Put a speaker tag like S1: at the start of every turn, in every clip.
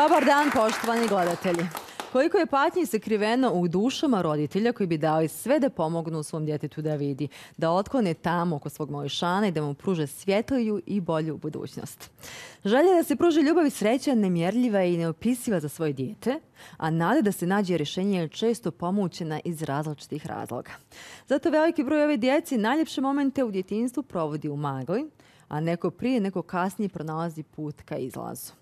S1: Dobar dan, poštovani gledatelji. Koliko je patnji sakriveno u dušama roditelja koji bi dali sve da pomognu svom djetetu da vidi, da otkone tamo oko svog mališana i da mu pruže svjetliju i bolju budućnost. Želje da se pruže ljubav i sreća nemjerljiva i neopisiva za svoje djete, a nada da se nađe rješenje često pomućena iz različitih razloga. Zato veliki broj ove djeci najljepše momente u djetinstvu provodi u magli, a neko prije, neko kasnije pronalazi put ka izlazu.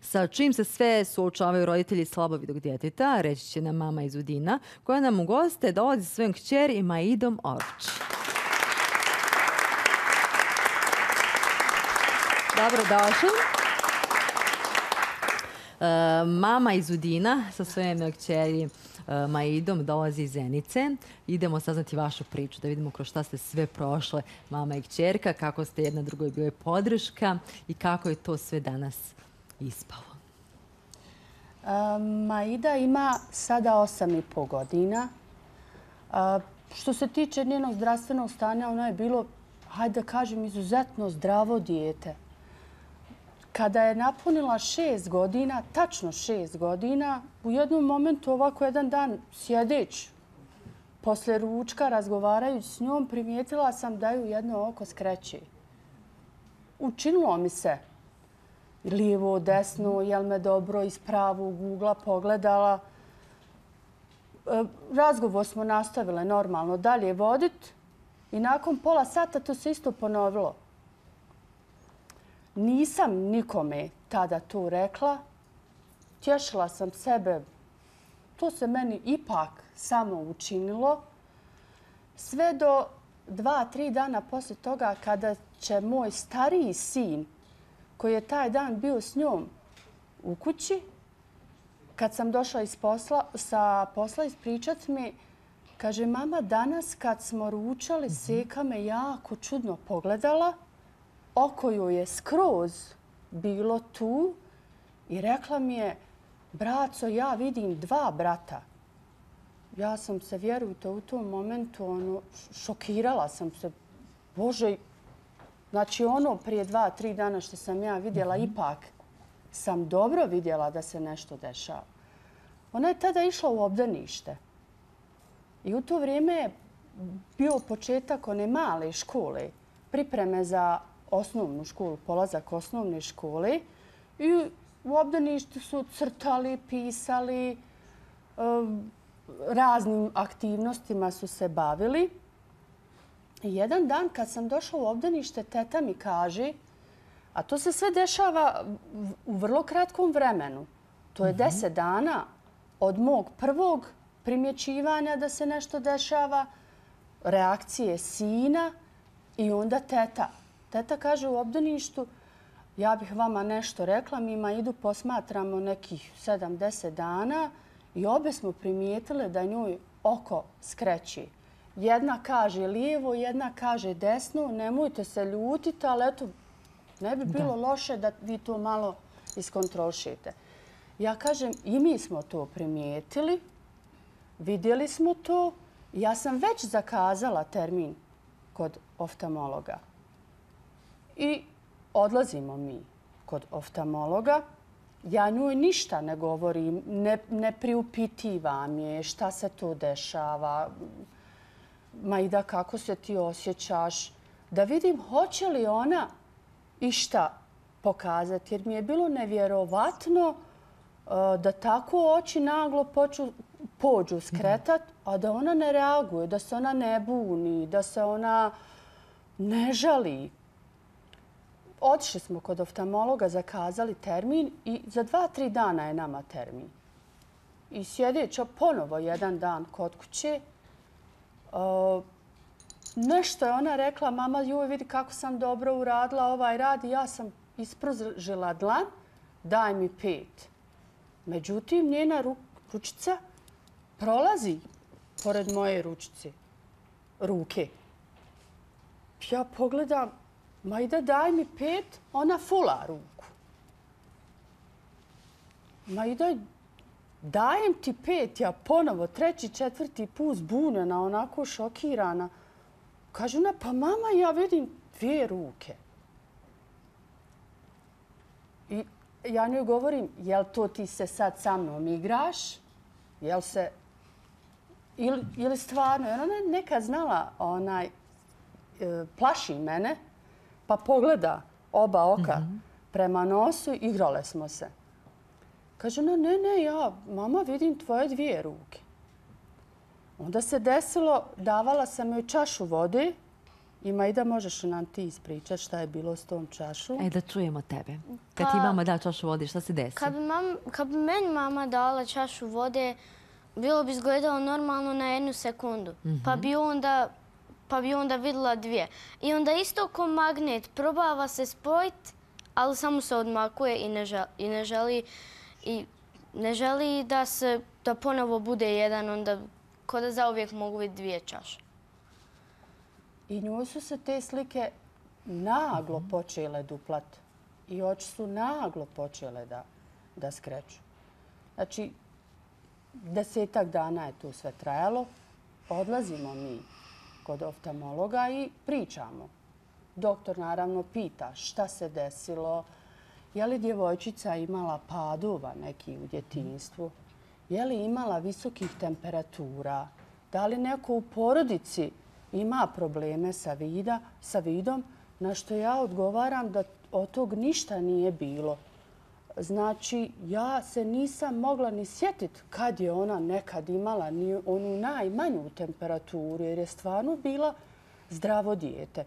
S1: Sa čim se sve suočavaju roditelji slabovidog djeteta, reći će nam mama iz Udina, koja nam u goste dolazi s svojom kćer i Maidom Orč. Dobrodošli. Dobrodošli. E, mama iz Udina sa svojom kćeri e, Maidom dolazi iz Zenice. Idemo saznati vašu priču, da vidimo kroz šta ste sve prošle, mama i kćerka, kako ste jedna drugoj bile podrška i kako je to sve danas ispalo.
S2: E, Maida ima sada osam i po godina. Što se tiče njenog zdravstvenog stanja, ona je bilo, hajde da kažem, izuzetno zdravo dijete kada je napunila šest godina, tačno šest godina, u jednom momentu ovako jedan dan sjedeć, posle ručka razgovarajući s njom, primijetila sam da ju jedno oko skreće. Učinilo mi se lijevo, desno, jel me dobro iz pravog ugla pogledala. E, razgovor smo nastavile normalno dalje vodit i nakon pola sata to se isto ponovilo nisam nikome tada to rekla. Tješila sam sebe. To se meni ipak samo učinilo. Sve do dva, tri dana poslije toga kada će moj stariji sin, koji je taj dan bio s njom u kući, kad sam došla iz posla, sa posla ispričat mi, kaže, mama, danas kad smo ručali, mhm. seka me jako čudno pogledala oko joj je skroz bilo tu i rekla mi je, braco, ja vidim dva brata. Ja sam se, vjerujte, u tom momentu ono, šokirala sam se. Bože, znači ono prije dva, tri dana što sam ja vidjela, mm -hmm. ipak sam dobro vidjela da se nešto dešava. Ona je tada išla u obdanište. I u to vrijeme bio početak one male škole, pripreme za osnovnu školu, polazak osnovne škole i u obdaništu su crtali, pisali, um, raznim aktivnostima su se bavili. I Jedan dan kad sam došla u obdanište, teta mi kaže, a to se sve dešava u vrlo kratkom vremenu, to je mhm. deset dana od mog prvog primjećivanja da se nešto dešava, reakcije sina i onda teta. Teta kaže u obdaništu, ja bih vama nešto rekla, mi ima idu, posmatramo nekih 7-10 dana i obe smo primijetile da njoj oko skreći. Jedna kaže lijevo, jedna kaže desno, nemojte se ljutiti, ali eto, ne bi bilo da. loše da vi to malo iskontrolšite. Ja kažem, i mi smo to primijetili, vidjeli smo to, ja sam već zakazala termin kod oftamologa. I odlazimo mi kod oftalmologa. Ja nju ništa ne govorim, ne, ne priupitivam je šta se to dešava, ma i da kako se ti osjećaš, da vidim hoće li ona išta pokazati. Jer mi je bilo nevjerovatno uh, da tako oči naglo poču, pođu skretat, a da ona ne reaguje, da se ona ne buni, da se ona ne žali. Otišli smo kod oftalmologa, zakazali termin i za dva, tri dana je nama termin. I sjedeć ponovo jedan dan kod kuće. Nešto je ona rekla, mama, joj, vidi kako sam dobro uradila ovaj rad i ja sam isprožila dlan, daj mi pet. Međutim, njena ručica prolazi pored moje ručice, ruke. Ja pogledam, Majda, daj mi pet, ona fula ruku. Majda, dajem ti pet, ja ponovo, treći, četvrti put zbunjena, onako šokirana. Kaže ona, pa mama, ja vidim dvije ruke. I ja njoj govorim, jel to ti se sad sa mnom igraš? Jel se... Ili, ili stvarno, jer ona je neka znala, onaj, e, plaši mene, pa pogleda oba oka mhm. prema nosu, igrale smo se. Kaže ona, ne, ne, ja, mama, vidim tvoje dvije ruke. Onda se desilo, davala sam joj čašu vode. i Majda, možeš nam ti ispričati šta je bilo s tom čašom. E,
S1: da čujemo tebe. Kad pa, ti mama da čašu vode, šta se desi?
S3: Kad bi meni mama dala čašu vode, bilo bi izgledalo normalno na jednu sekundu. Pa mhm. bi onda pa bi onda videla dvije. I onda isto ko magnet probava se spojiti, ali samo se odmakuje i ne želi, i ne želi da se da ponovo bude jedan, onda kod da uvijek mogu biti dvije čaše.
S2: I nju su se te slike naglo počele duplat i oči su naglo počele da, da skreću. Znači, desetak dana je tu sve trajalo. Odlazimo mi kod oftalmologa i pričamo. Doktor naravno pita šta se desilo, je li djevojčica imala padova neki u djetinstvu, je li imala visokih temperatura, da li neko u porodici ima probleme sa, vida, sa vidom, na što ja odgovaram da od tog ništa nije bilo. Znači, ja se nisam mogla ni sjetiti kad je ona nekad imala ni onu najmanju temperaturu, jer je stvarno bila zdravo dijete.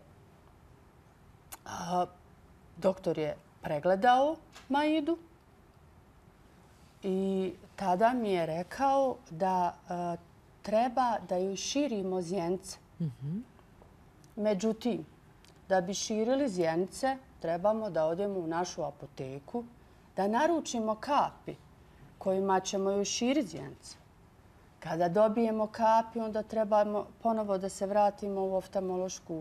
S2: Doktor je pregledao Maidu i tada mi je rekao da treba da joj širimo zjence. Mhm. Međutim, da bi širili zjence, trebamo da odemo u našu apoteku da naručimo kapi kojima ćemo ju širiti djenca. Kada dobijemo kapi, onda trebamo ponovo da se vratimo u oftamološku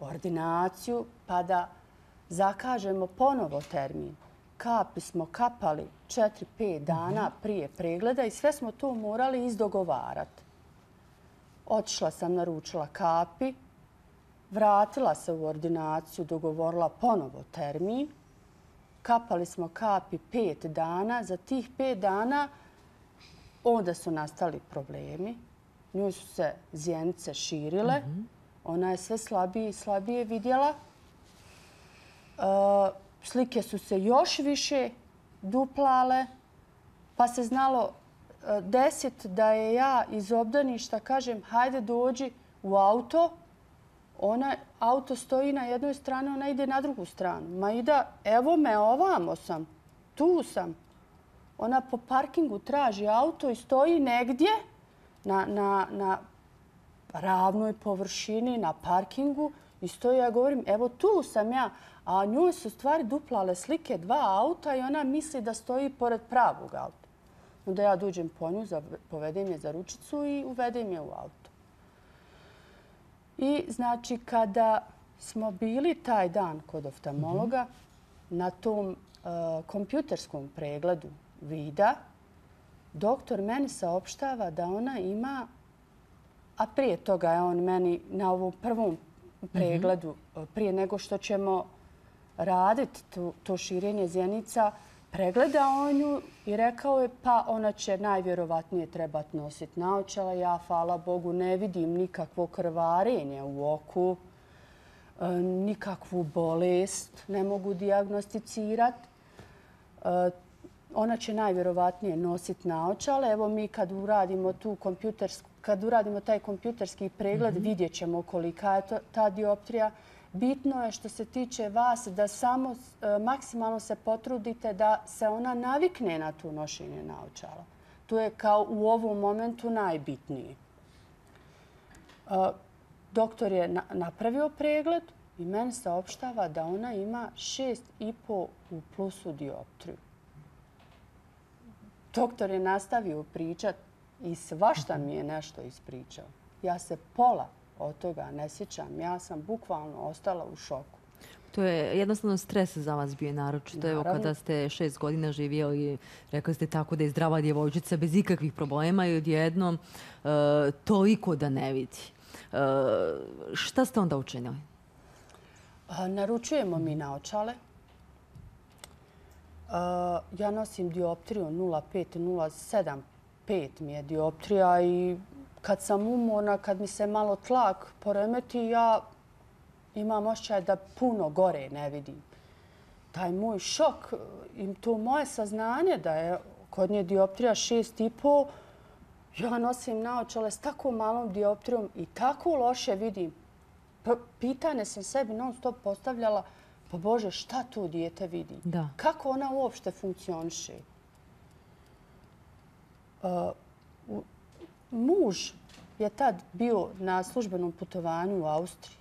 S2: ordinaciju pa da zakažemo ponovo termin. Kapi smo kapali 4-5 dana mhm. prije pregleda i sve smo to morali izdogovarati. Odšla sam, naručila kapi, vratila se u ordinaciju, dogovorila ponovo termin kapali smo kapi pet dana. Za tih pet dana onda su nastali problemi. Nju su se zjenice širile. Mhm. Ona je sve slabije i slabije vidjela. E, slike su se još više duplale. Pa se znalo e, deset da je ja iz obdaništa kažem hajde dođi u auto ona auto stoji na jednoj strani, ona ide na drugu stranu. Ma i da, evo me, ovamo sam, tu sam. Ona po parkingu traži auto i stoji negdje na, na, na ravnoj površini, na parkingu. I stoji, ja govorim, evo tu sam ja. A njoj su stvari duplale slike dva auta i ona misli da stoji pored pravog auta. Onda ja duđem po nju, povedem je za ručicu i uvedem je u auto. I znači kada smo bili taj dan kod oftalmologa mhm. na tom e, kompjuterskom pregledu vida, doktor meni saopštava da ona ima, a prije toga je on meni na ovom prvom mhm. pregledu, e, prije nego što ćemo raditi to širenje zjenica, pregledao nju i rekao je pa ona će najvjerovatnije trebat nositi naočala. Ja, hvala Bogu, ne vidim nikakvo krvarenje u oku, e, nikakvu bolest ne mogu diagnosticirati. E, ona će najvjerovatnije nositi naočale. Evo mi kad uradimo, tu kad uradimo taj kompjuterski pregled, mm vidjet ćemo kolika je ta dioptrija. Bitno je što se tiče vas da samo e, maksimalno se potrudite da se ona navikne na tu nošenje naočala. To je kao u ovom momentu najbitnije. E, doktor je napravio pregled i meni se opštava da ona ima 6,5 u plusu dioptriju. Doktor je nastavio pričat i svašta mi je nešto ispričao. Ja se pola od toga ne sjećam. Ja sam bukvalno ostala u šoku.
S1: To je jednostavno stres za vas bio naročito. Evo kada ste šest godina živjeli, rekli ste tako da je zdrava djevojčica bez ikakvih problema i odjednom e, toliko
S2: da ne vidi. E, šta ste onda učinili? E, naručujemo mi na očale. Ja nosim dioptriju 0,5, 0,7, 5 mi je dioptrija i kad sam umorna, kad mi se malo tlak poremeti, ja imam ošćaj da puno gore ne vidim. Taj moj šok i to moje saznanje da je kod nje dioptrija 6,5, ja nosim naočale s tako malom dioptrijom i tako loše vidim. Pa pitanje sam sebi non stop postavljala, pa Bože, šta tu dijete vidi? Kako ona uopšte funkcioniše? Uh, muž je tad bio na službenom putovanju u Austriji.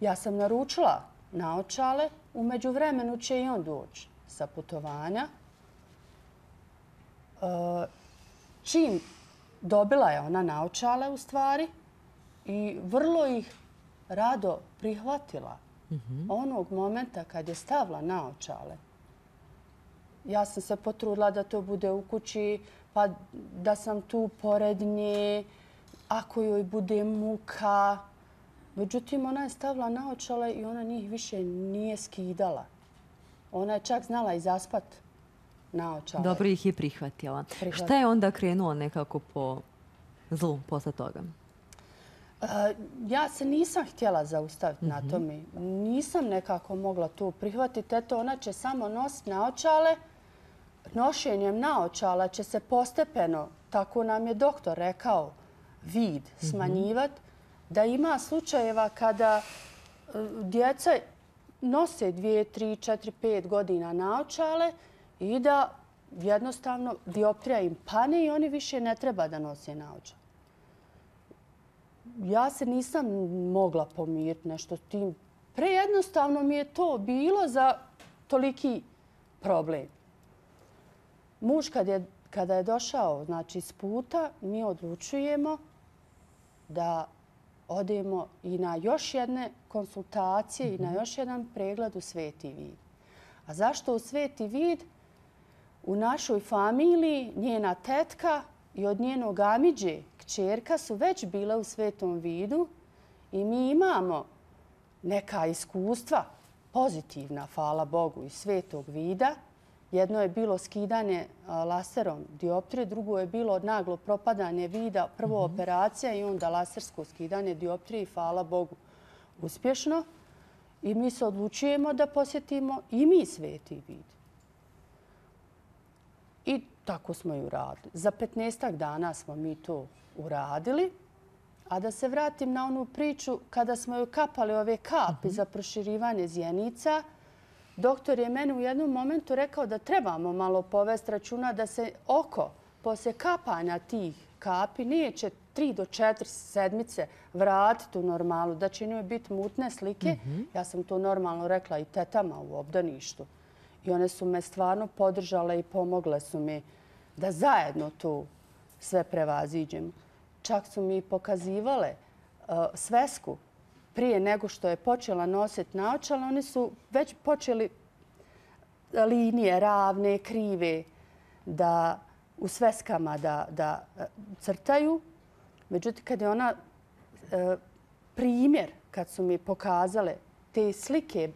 S2: Ja sam naručila naočale. Umeđu vremenu će i on doći sa putovanja. E, čim dobila je ona naočale u stvari i vrlo ih rado prihvatila mhm. onog momenta kad je stavila naočale. Ja sam se potrudila da to bude u kući pa da sam tu pored nje, ako joj bude muka. Međutim, ona je stavila naočale i ona njih više nije skidala. Ona je čak znala i zaspat naočale. Dobro ih je
S1: prihvatila. Šta je onda krenulo nekako po zlu posle toga?
S2: E, ja se nisam htjela zaustaviti na mhm. tome. Nisam nekako mogla to prihvatiti. Eto, ona će samo nositi naočale, očale, Nošenjem naočala će se postepeno, tako nam je doktor rekao, vid mhm. smanjivati, da ima slučajeva kada e, djeca nose 2, 3, 4, 5 godina naočale i da jednostavno dioptrija im pane i oni više ne treba da nose naočale. Ja se nisam mogla pomiriti nešto s tim. Prejednostavno mi je to bilo za toliki problem. Muž kada je došao znači, s puta, mi odlučujemo da odemo i na još jedne konsultacije i na mhm. još jedan pregled u sveti vid. A zašto u sveti vid? U našoj familiji njena tetka i od njenog amiđe kćerka su već bile u svetom vidu i mi imamo neka iskustva, pozitivna, hvala Bogu, iz svetog vida, Jedno je bilo skidanje laserom dioptrije, drugo je bilo naglo propadanje vida, prvo mhm. operacija i onda lasersko skidanje dioptrije i hvala Bogu uspješno. I mi se odlučujemo da posjetimo i mi sveti vid. I tako smo i uradili. Za 15 dana smo mi to uradili. A da se vratim na onu priču kada smo joj kapali ove kapi mhm. za proširivanje zjenica, Doktor je meni u jednom momentu rekao da trebamo malo povest računa da se oko poslije kapanja tih kapi neće tri do četiri sedmice vratiti u normalu, da će njoj biti mutne slike. Mhm. Ja sam to normalno rekla i tetama u obdaništu. I one su me stvarno podržale i pomogle su mi da zajedno tu sve prevaziđem. Čak su mi pokazivale uh, svesku prije nego što je počela nositi naočale, oni su već počeli linije ravne, krive, da u sveskama da da e, crtaju. Međutim, kad je ona e, primjer, kad su mi pokazale te slike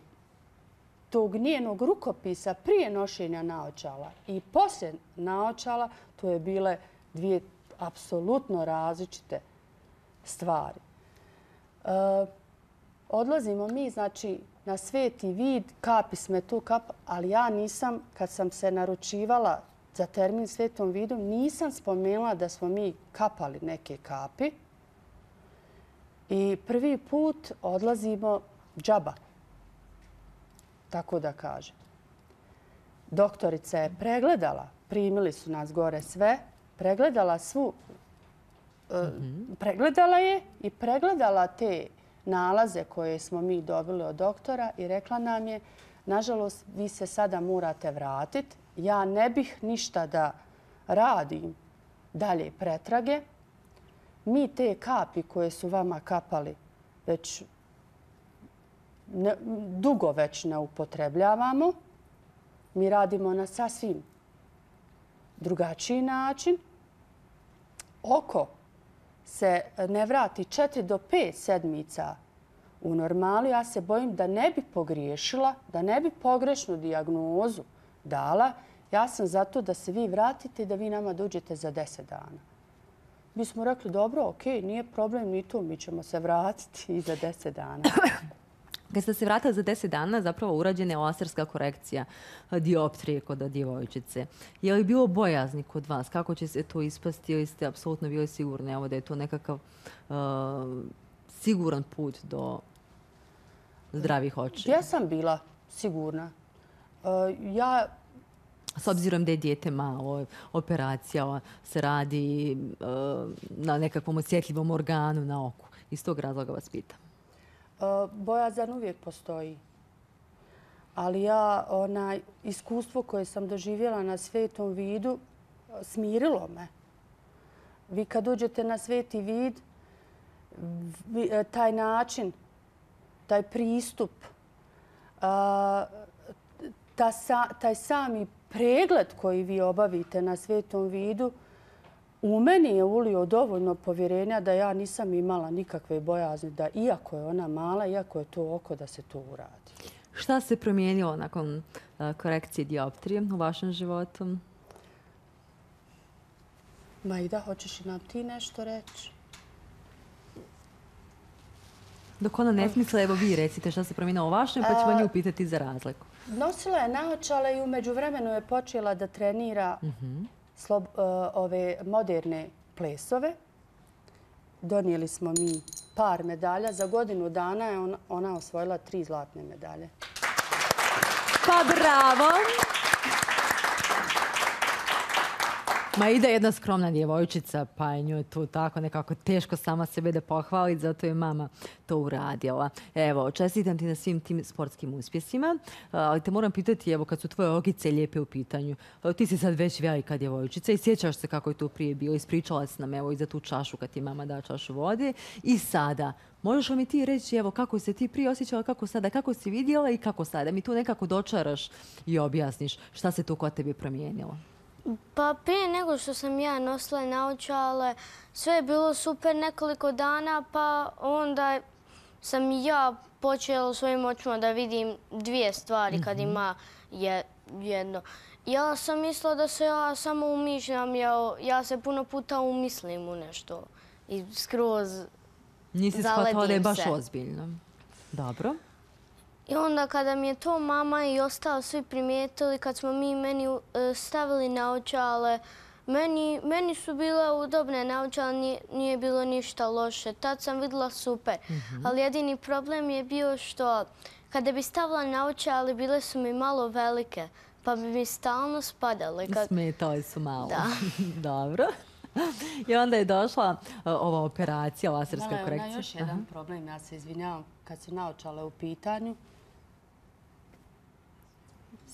S2: tog njenog rukopisa prije nošenja naočala i poslije naočala, to je bile dvije apsolutno različite stvari. E, odlazimo mi, znači, na sveti vid, kapi sme tu kap, ali ja nisam, kad sam se naručivala za termin svetom vidom, nisam spomenula da smo mi kapali neke kapi. I prvi put odlazimo džaba, tako da kaže Doktorica je pregledala, primili su nas gore sve, pregledala svu, e, mhm. pregledala je i pregledala te nalaze koje smo mi dobili od doktora i rekla nam je, nažalost, vi se sada morate vratiti. Ja ne bih ništa da radim dalje pretrage. Mi te kapi koje su vama kapali već dugo već ne upotrebljavamo. Mi radimo na sasvim drugačiji način. Oko se eh, ne vrati četiri do pet sedmica u normalu, ja se bojim da ne bi pogriješila, da ne bi pogrešnu diagnozu dala. Ja sam zato da se vi vratite i da vi nama dođete za deset dana. Mi smo rekli, dobro, okej, nije problem mi ćemo se vratiti i za deset dana. Kad ste se vratili
S1: za 10 dana, zapravo urađena je laserska korekcija eh, dioptrije kod djevojčice. Je li bilo bojazni kod vas? Kako će se to ispasti? Ili ste apsolutno bili sigurni evo, da je to nekakav eh, siguran put do zdravih očeva?
S2: Ja sam bila sigurna. Eh, ja
S1: S obzirom da je dijete malo, operacija se radi na nekakvom osjetljivom organu na oku. Iz tog razloga vas pitam.
S2: E, bojazan uvijek postoji. Ali ja, onaj iskustvo koje sam doživjela na svetom vidu, e, smirilo me. Vi kad uđete na sveti vid, e, taj način, taj pristup, taj sami pregled koji vi obavite na svetom vidu, U meni je ulio dovoljno povjerenja da ja nisam imala nikakve bojazne, da iako je ona mala, iako je to oko da se to uradi.
S1: Šta se promijenilo nakon eh, korekcije dioptrije u vašem životu?
S2: Majda, hoćeš li nam ti nešto reći?
S1: Dok ona ne smisla, evo vi recite šta se promijenilo u vašem, pa ćemo nju pitati za razliku.
S2: Nosila je naočale i umeđu vremenu je počela da trenira mhm. E, ove moderne plesove. Donijeli smo mi par medalja. Za godinu dana je ona osvojila tri zlatne medalje.
S1: Pa bravo! Ma ide jedna skromna djevojčica, pa je nju tu tako nekako teško sama sebe da pohvali, zato je mama to uradila. Evo, čestitam ti na svim tim sportskim uspjesima, ali te moram pitati, evo, kad su tvoje ogice lijepe u pitanju, ti si sad već velika djevojčica i sjećaš se kako je tu prije bilo, ispričala si nam evo i za tu čašu kad ti mama da čašu vode. I sada, možeš li mi ti reći, evo, kako se ti prije osjećala, kako sada, kako si vidjela i kako sada? Mi tu nekako dočaraš i objasniš šta se tu kod tebi promijenilo.
S3: Pa prije nego što sam ja nosila i naučala, sve je bilo super nekoliko dana, pa onda sam ja počela svojim očima da vidim dvije stvari kad mhm. ima jedno. Ja sam mislila da se ja samo umišljam, ja se puno puta umislim u nešto i skroz zaledim
S1: se. Nisi shvatila da je baš ozbiljno. Dobro.
S3: I onda kada mi je to mama i ostao svi primijetili, kad smo mi meni e, stavili naočale, meni su bila udobne naočale, nije bilo ništa loše. Tad sam videla super. Mhm. Ali jedini problem je bio što kada bi stavila naočale, bile su mi malo velike. Pa bi mi stalno spadali.
S1: Smetali su malo. Da. Dobro. I onda je došla e, ova operacija, laserska korekcija. Još jedan
S2: problem, ja se izvinjam, kad su naočale u pitanju,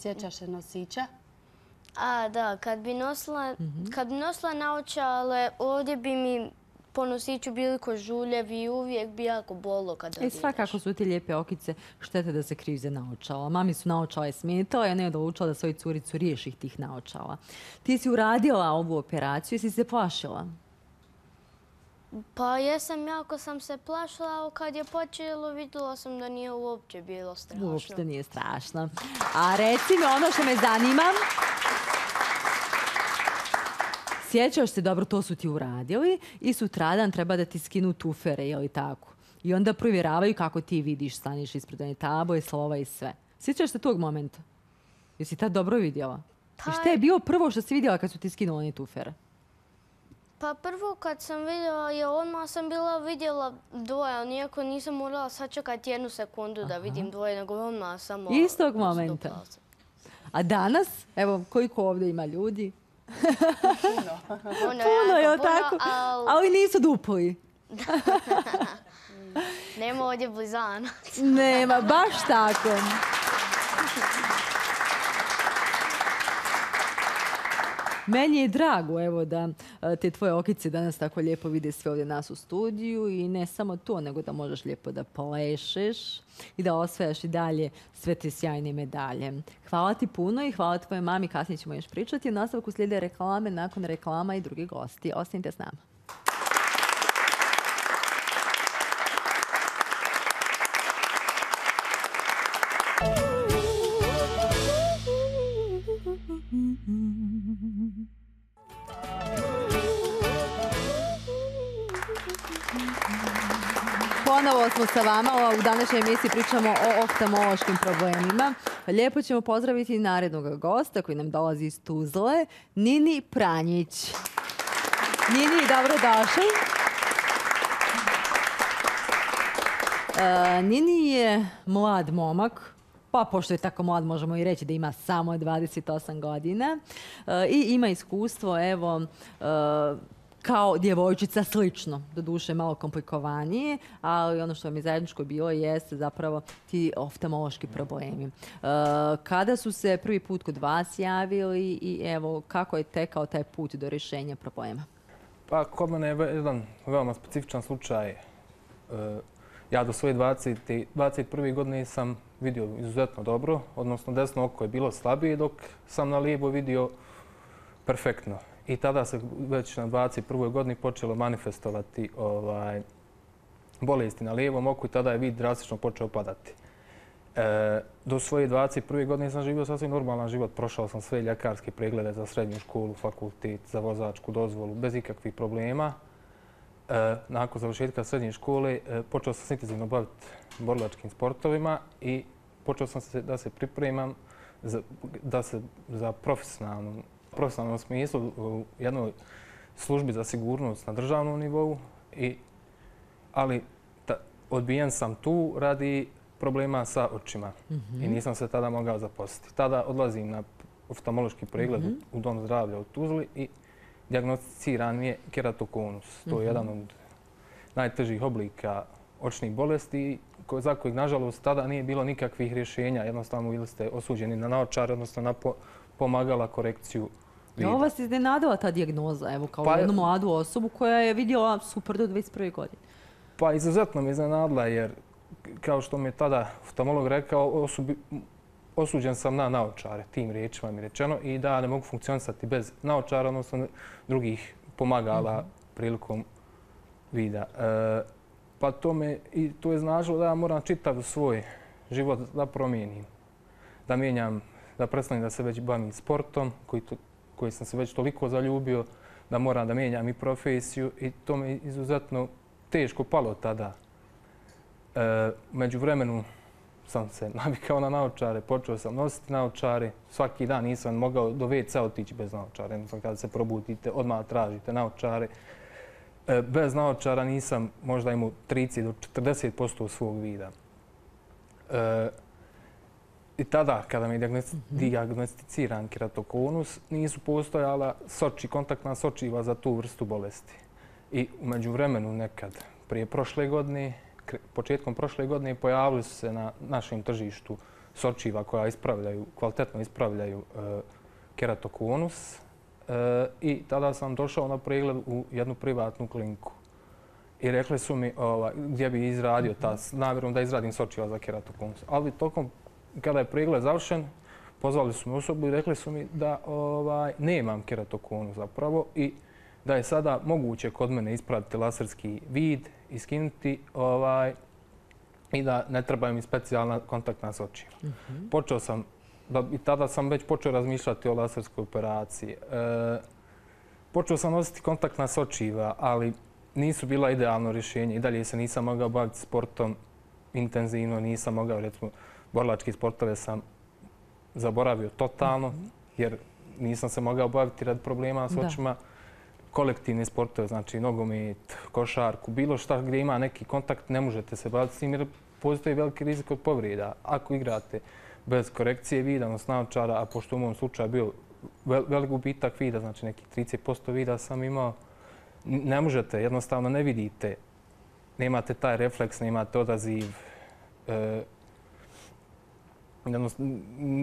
S3: Sjećaš se nosića? A, da. Mhm. Kad bi nosila naočale, ovdje bi mi po nosiću bili ko žuljevi i uvijek bi jako bolo kada vidiš. E, I svakako
S1: su ti lijepe okice štete da se krize naočala. Mami su naočale smijetala i ona je odlučila da svoju curicu riješi tih naočala. Ti si uradila ovu operaciju i si se plašila?
S3: Pa jesam jako sam se plašila, a kad je počelo vidjela sam da nije uopće bilo strašno.
S1: Uopće nije strašno. A reci mi ono što me zanima. Sjećaš se dobro, to su ti uradili i sutradan treba da ti skinu tufere, je li tako? I onda provjeravaju kako ti vidiš, staniš ispred one i slova i sve. Sjećaš se tog momenta? Jesi tad dobro vidjela? I šta pa je bilo prvo što si vidjela kad su ti skinuli one tufere?
S3: Pa prvo kad sam vidjela je odmah sam bila vidjela dvoje, ali nijako nisam morala sačekati jednu sekundu da vidim dvoje, nego odmah sam... Istog
S1: momenta. A danas, evo, koliko ovdje ima ljudi?
S3: Puno. Puno je, tako?
S1: Ali nisu dupovi.
S3: Nema ovdje blizana.
S1: Nema, baš tako. Meni je drago evo da e, te tvoje okice danas tako lijepo vide sve ovdje nas u studiju i ne samo to, nego da možeš lijepo da plešeš i da osvajaš i dalje sve te sjajne medalje. Hvala ti puno i hvala tvoje mami. Kasnije ćemo još pričati. U nastavku slijede reklame nakon reklama i drugi gosti. Ostanite s nama. sa vama. U današnjoj emisiji pričamo o oftamološkim problemima. Lijepo ćemo pozdraviti narednog gosta koji nam dolazi iz Tuzle, Nini Pranjić. Nini, dobrodošli. E, Nini je mlad momak, pa pošto je tako mlad možemo i reći da ima samo 28 godina e, i ima iskustvo, evo, e, kao djevojčica slično, do duše malo komplikovanije, ali ono što vam je zajedničko bilo jeste zapravo ti oftamološki problemi. E, kada su se prvi put kod vas javili i evo kako je tekao taj put do rješenja problema?
S4: Pa kod mene je jedan veoma specifičan slučaj. E, ja do svoje 21. godine sam vidio izuzetno dobro, odnosno desno oko je bilo slabije, dok sam na lijevo vidio perfektno. I tada se već na 21. godini počelo manifestovati ovaj bolesti na lijevom oku i tada je vid drastično počeo padati. E, do svoje 21. godine sam živio sasvim normalan život. Prošao sam sve ljekarske preglede za srednju školu, fakultet, za vozačku dozvolu, bez ikakvih problema. E, nakon završetka srednje škole e, počeo sam se intenzivno baviti borilačkim sportovima i počeo sam se da se pripremam za profesionalnu profesionalnom smislu u jednoj službi za sigurnost na državnom nivou, ali odbijen sam tu radi problema sa očima i mhm. nisam se tada mogao zaposliti. Tada odlazim na oftalmološki pregled mhm. u Dom zdravlja u Tuzli i diagnosticiran je keratokonus. To je mhm. jedan od najtežih oblika očnih bolesti za kojeg, nažalost, tada nije bilo nikakvih rješenja. Jednostavno, bili ste osuđeni na naočar, odnosno na pomagala korekciju vida. Ova
S1: se iznenadila ta diagnoza, evo, kao pa jednu mladu osobu koja je vidjela super do 21.
S4: godine. Pa izuzetno mi je iznenadila jer, kao što mi je tada oftalmolog rekao, osuđen sam na naočare, tim riječima mi je rečeno, i da ne mogu funkcionisati bez naočara, odnosno drugih pomagala mhm. prilikom vida. E, pa to, me, i to je značilo da ja moram čitav svoj život da promijenim, da mijenjam da prestanem da se već bavim sportom, koji sam se već toliko zaljubio da moram da mijenjam i profesiju i to mi je izuzetno teško palo tada. E, Među vremenu sam se navikao na naočare, počeo sam nositi naočare. Svaki dan nisam mogao do WC-a otići bez naočare. Kada se probudite, odmah tražite naočare. E, bez naočara nisam možda imao 30 do 40% svog vida. E, I tada, kada mi je diagnosticiran keratokonus, nisu postojala soči, kontaktna sočiva za tu vrstu bolesti. I umeđu vremenu nekad, prije prošle godine, početkom prošle godine, pojavili su se na našem tržištu sočiva koja ispravljaju, kvalitetno ispravljaju e, keratokonus. E, I tada sam došao na pregled u jednu privatnu kliniku. I rekli su mi ovaj, gdje bi izradio ta, namjerom da izradim sočiva za keratokonus. Ali tokom kada je pregled završen, pozvali su mi osobu i rekli su mi da ovaj, nemam keratokonu zapravo i da je sada moguće kod mene ispratiti laserski vid i skinuti ovaj, i da ne trebaju mi specijalna kontaktna sočiva. Mhm. Počeo sam, i tada sam već počeo razmišljati o laserskoj operaciji. E, počeo sam nositi kontaktna sočiva, ali nisu bila idealno rješenje. I dalje se nisam mogao baviti sportom intenzivno, nisam mogao, recimo, borlačke sportove sam zaboravio totalno, jer nisam se mogao obaviti rad problema s očima. Kolektivne sportove, znači nogomet, košarku, bilo šta gdje ima neki kontakt, ne možete se baviti s njim jer postoji veliki rizik od povrijeda. Ako igrate bez korekcije vida, odnos naočara, a pošto u mom slučaju bio velik gubitak vida, znači neki 30% vida sam imao, ne možete, jednostavno ne vidite, nemate taj refleks, nemate odaziv, e,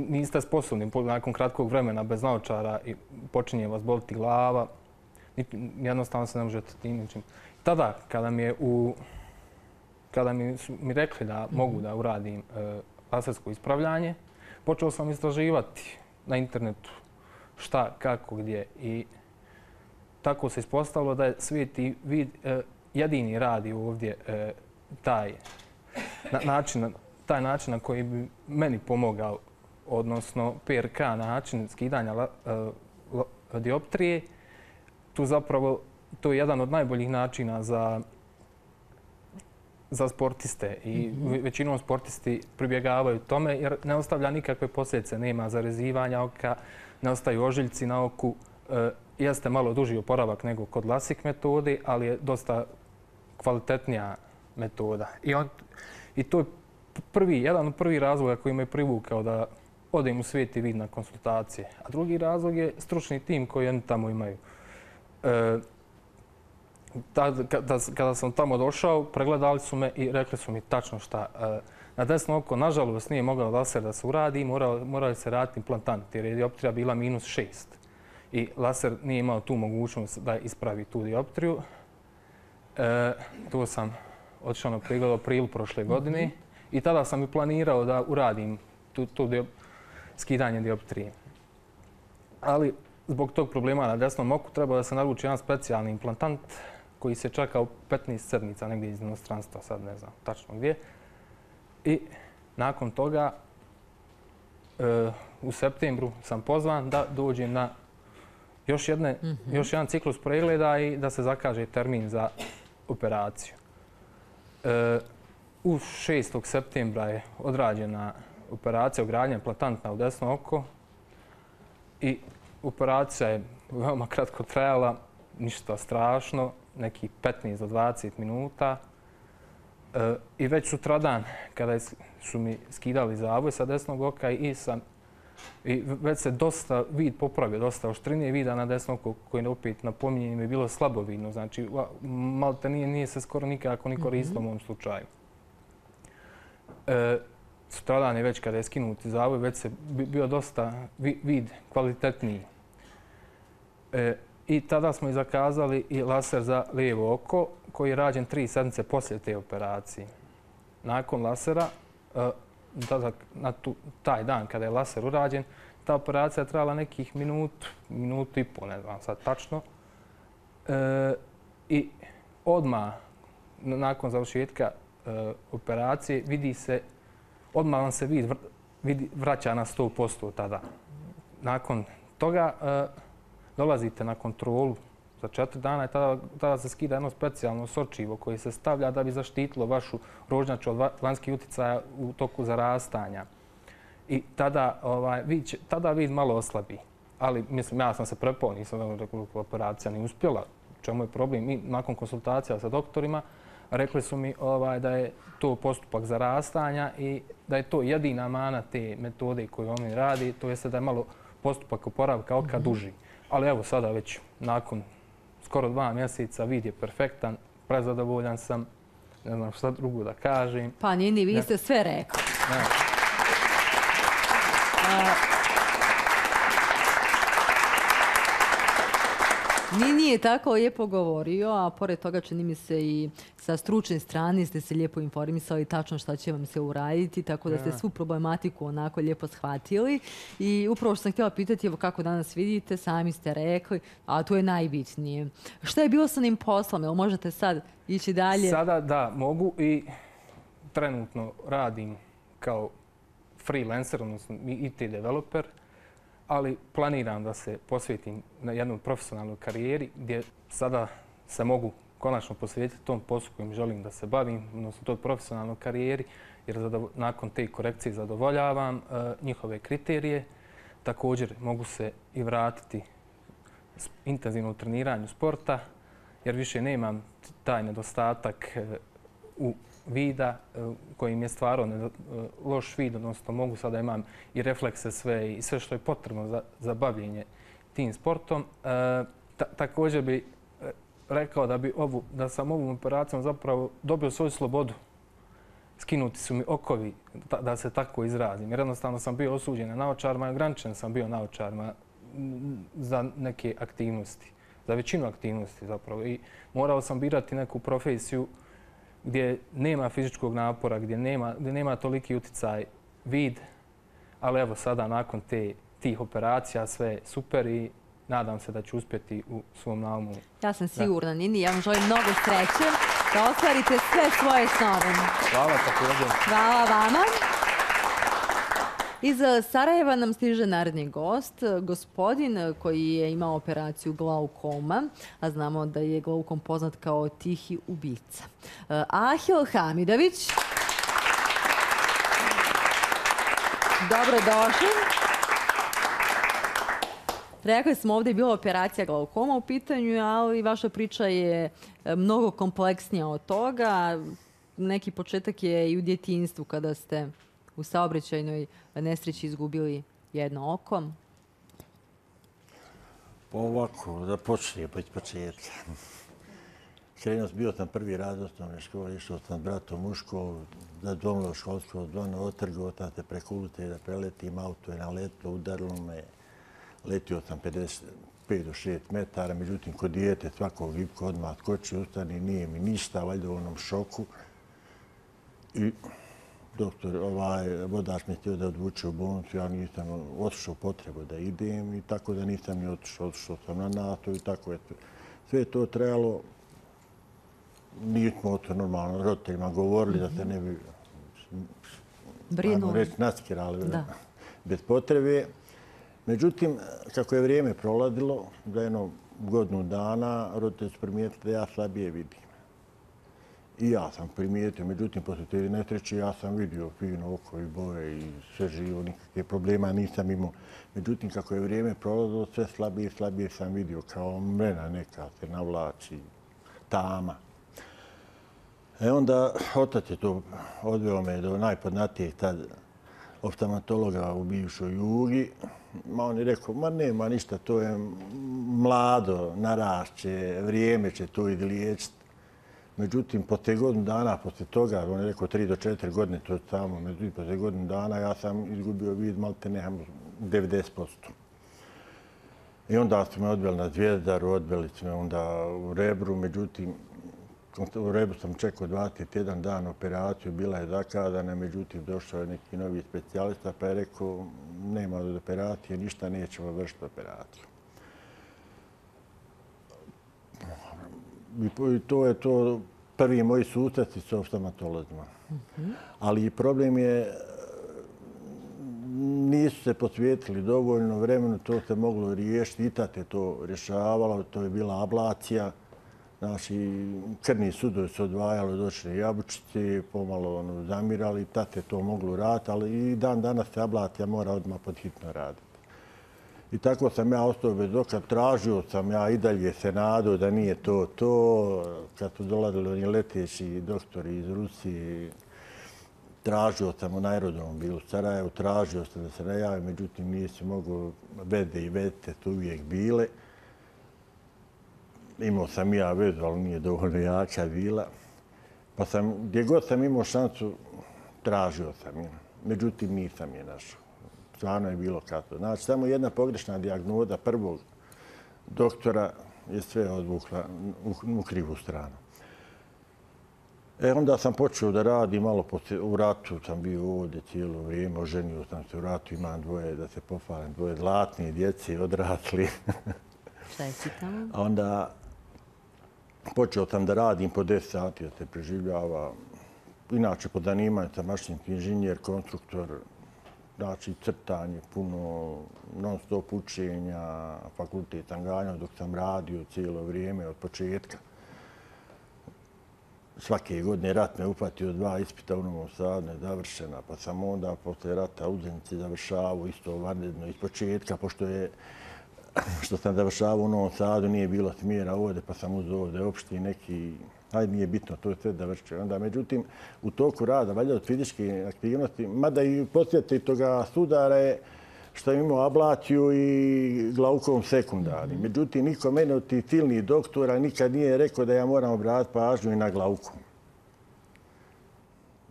S4: niste sposobni nakon kratkog vremena bez naočara i počinje vas boliti glava, jednostavno se ne možete ti ničim. Tada, kada mi je u kada mi su mi rekli da mhm. mogu da uradim e, lasersko ispravljanje, počeo sam istraživati na internetu šta, kako, gdje. I tako se ispostavilo da je svijeti vid e, jedini radi ovdje e, taj način taj način na koji bi meni pomogao, odnosno PRK način skidanja e, dioptrije, tu zapravo to je jedan od najboljih načina za za sportiste i mhm. većinom sportisti pribjegavaju tome jer ne ostavlja nikakve posljedice, nema zarezivanja oka, ne ostaju ožiljci na oku. E, jeste malo duži oporavak nego kod LASIK metode, ali je dosta kvalitetnija metoda. I to je prvi, jedan od prvih razloga koji me privukao da odem u svijet i vidim na konsultacije. A drugi razlog je stručni tim koji oni tamo imaju. E, tad, kada, sam tamo došao, pregledali su me i rekli su mi tačno šta. E, na desno oko, nažalost, nije mogao laser da se uradi i morali, se raditi implantant jer je dioptrija bila minus šest. I laser nije imao tu mogućnost da ispravi tu dioptriju. E, tu sam odšao na prigled april prošle godine. I tada sam i planirao da uradim to skidanje dioptrije. Ali zbog tog problema na desnom oku treba da se naruči jedan specijalni implantant koji se čaka 15 sedmica negdje iz inostranstva, sad ne znam tačno gdje. I nakon toga e, u septembru sam pozvan da dođem na mhm. još jedan ciklus pregleda i da se zakaže termin za operaciju. E, U 6. septembra je odrađena operacija ogradnja platantna u desno oko i operacija je veoma kratko trajala, ništa strašno, neki 15 do 20 minuta. E, I već sutradan, kada su mi skidali zavoj sa desnog oka i sam I već se dosta vid popravio, dosta oštrinije vida na desno koji koje opet napominjenim je bilo slabovidno. Znači, malo te nije, nije se skoro nikako ni koristilo u mhm. ovom slučaju. E, sutradan je već kada je skinut zavoj, već se bio dosta vid kvalitetniji. E, I tada smo i zakazali i laser za lijevo oko koji je rađen tri sedmice poslije te operacije. Nakon lasera, e, na taj dan kada je laser urađen, ta operacija je trajala nekih minut, minut i pol, ne znam sad tačno. I odmah nakon završetka E, operacije, vidi se, odmah vam se vid vraća na 100% tada. Nakon toga e, dolazite na kontrolu za četiri dana i tada tada se skida jedno specijalno sočivo koje se stavlja da bi zaštitilo vašu rožnjaču od vanjskih uticaja u toku zarastanja. I tada ovaj, vid malo oslabi. Ali, mislim, ja sam se prepao, nisam da je operacija ni uspjela. Čemu je problem? I nakon konsultacija sa doktorima, rekli su mi ovaj, da je to postupak za rastanja i da je to jedina mana te metode koju oni radi, to jeste da je malo postupak oporavka oka mhm. duži. Ali evo sada već nakon skoro dva mjeseca vid je perfektan, prezadovoljan sam, ne znam šta drugo da kažem. Pa
S1: njeni, vi ste sve rekli. Evo. Nini je tako lijepo govorio, a pored toga čini mi se i sa stručne strane ste se lijepo informisali tačno šta će vam se uraditi, tako da ste svu problematiku onako lijepo shvatili. I upravo što sam htjela pitati, evo kako danas vidite, sami ste rekli, a to je najbitnije. Šta je bilo sa njim poslom? Evo možete sad ići dalje?
S4: Sada da, mogu i trenutno radim kao freelancer, odnosno IT developer, ali planiram da se posvetim na jednu profesionalnu karijeri gdje sada se mogu konačno posvetiti tom poslu kojim želim da se bavim, odnosno toj profesionalnoj karijeri, jer nakon te korekcije zadovoljavam e, njihove kriterije. Također mogu se i vratiti intenzivno u treniranju sporta, jer više nemam taj nedostatak e, u vida eh, kojim je stvarao eh, loš vid, odnosno mogu sada imam i reflekse sve i sve što je potrebno za bavljenje tim sportom. Eh, također bih rekao da sam ovom operacijom zapravo dobio svoju slobodu. Skinuti su mi okovi da se tako izrazim. Jednostavno sam bio osuđen na naočarima i ograničen sam bio na naočarima mm, za neke aktivnosti, za većinu aktivnosti zapravo. Morao sam birati neku profesiju gdje nema fizičkog napora, gdje nema, gdje nema toliki uticaj vid, ali evo sada nakon te, tih operacija sve super i nadam se da ću uspjeti u svom naumu.
S1: Ja sam sigurna, da. Nini, ja vam želim mnogo sreće da ostvarite sve svoje snove.
S4: Hvala, također.
S1: Hvala vama. Iz eh, Sarajeva nam stiže narodni gost, eh, gospodin eh, koji je imao operaciju glaukoma, a znamo da je glaukom poznat kao tihi ubica. Ahil Hamidović. Dobrodošli. Rekli smo ovdje je bila operacija glaukoma u pitanju, ali vaša priča je mnogo kompleksnija od toga. Neki početak je i u djetinstvu kada ste u saobraćajnoj nesreći izgubili jedno oko.
S5: Pa ovako, da počne, pa će početi. Krenuo sam bio tam prvi rad osnovne škole, išao sam bratom u školu, da domlo školstvo, dono otrgo, tam se preko ulice da preletim, auto je na naletlo, udarilo me. Letio sam 50... 55 do 6 metara, međutim, kod dijete svako gipko odmah skoči, ustani, nije mi ništa, valjda u onom šoku. I doktor, ovaj vodač mi htio da odvuče u bolnicu, ja nisam otišao potrebu da idem i tako da nisam ni odšao, odšao sam na NATO i tako eto. Sve to trebalo, nismo o to normalno roditeljima govorili da se ne bi, ajmo reći, naskirali bez potrebe. Međutim, kako je vrijeme prolazilo, za jedno godinu dana, roditelji su primijetili da ja slabije vidim. I ja sam primijetio, međutim, posle te nesreće ja sam vidio fino oko i bore i sve živo, nikakve problema nisam imao. Međutim, kako je vrijeme prolazilo, sve slabije i slabije sam vidio, kao mrena neka se navlači, tama. E onda otac je to odveo me do najpodnatijeg tad oftalmatologa u bivšoj jugi. Ma on je rekao, ma nema ništa, to je mlado, narašće, vrijeme će to izliječiti. Međutim, po te godine dana, posle toga, on je rekao tri do četiri godine, to je samo, međutim, po te godine dana, ja sam izgubio vid, malo te nemam, 90%. I onda su me odbili na Zvijezdaru, odbili su me onda u Rebru, međutim, u Rebru sam čekao 21 dan operaciju, bila je zakazana, međutim, došao je neki novi specijalista, pa je rekao, nema od operacije, ništa, nećemo vršiti operaciju. I to je to prvi moj susret s oftalmatologima. Ali problem je nisu se posvijetili dovoljno vremenu, to se moglo riješiti, i tate to rješavalo, to je bila ablacija. Naši crni sudovi se odvajali od očne jabučice, pomalo ono, zamirali, tate to moglo raditi, ali i dan danas se ablacija mora odmah pod hitno raditi. I tako sam ja ostao bez oka, tražio sam ja i dalje se nadao da nije to to. Kad su dolazili oni leteći doktori iz Rusije, tražio sam u najrodnom bilu Sarajevo, tražio sam da se ne međutim nije se mogo vede i vete su uvijek bile. Imao sam ja vezu, ali nije dovoljno jača vila. Pa sam, gdje god sam imao šancu, tražio sam je. Međutim, nisam je našao stvarno je bilo kako. Znači, samo jedna pogrešna diagnoza prvog doktora je sve odvukla u krivu stranu. E, onda sam počeo da radim malo u ratu. Sam bio ovdje cijelo vrijeme, oženio sam se u ratu, imam dvoje, da se pofalim, dvoje zlatni djeci odrasli.
S3: Šta je si tamo?
S5: Onda počeo sam da radim po 10 sati, da se preživljava. Inače, po zanimanju sam mašinski inženjer, konstruktor, znači crtanje, puno non stop učenja, fakultet Anganja, dok sam radio cijelo vrijeme od početka. Svake godine rat me upatio dva ispita u Novom Sadu, ne završena, pa sam onda posle rata u Zenici završavao isto vanredno iz početka, pošto je što sam završavao u Novom Sadu, nije bilo smjera ovdje, pa sam uzao ovdje opšti neki ali nije bitno, to je sve da vrši. Međutim, u toku rada, valjda od fizičke aktivnosti, mada i posjeti toga sudara je što imamo ablaciju i glaukom sekundari. Mhm. Međutim, niko mene od tih silnih doktora nikad nije rekao da ja moram obrati pažnju i na glaukom.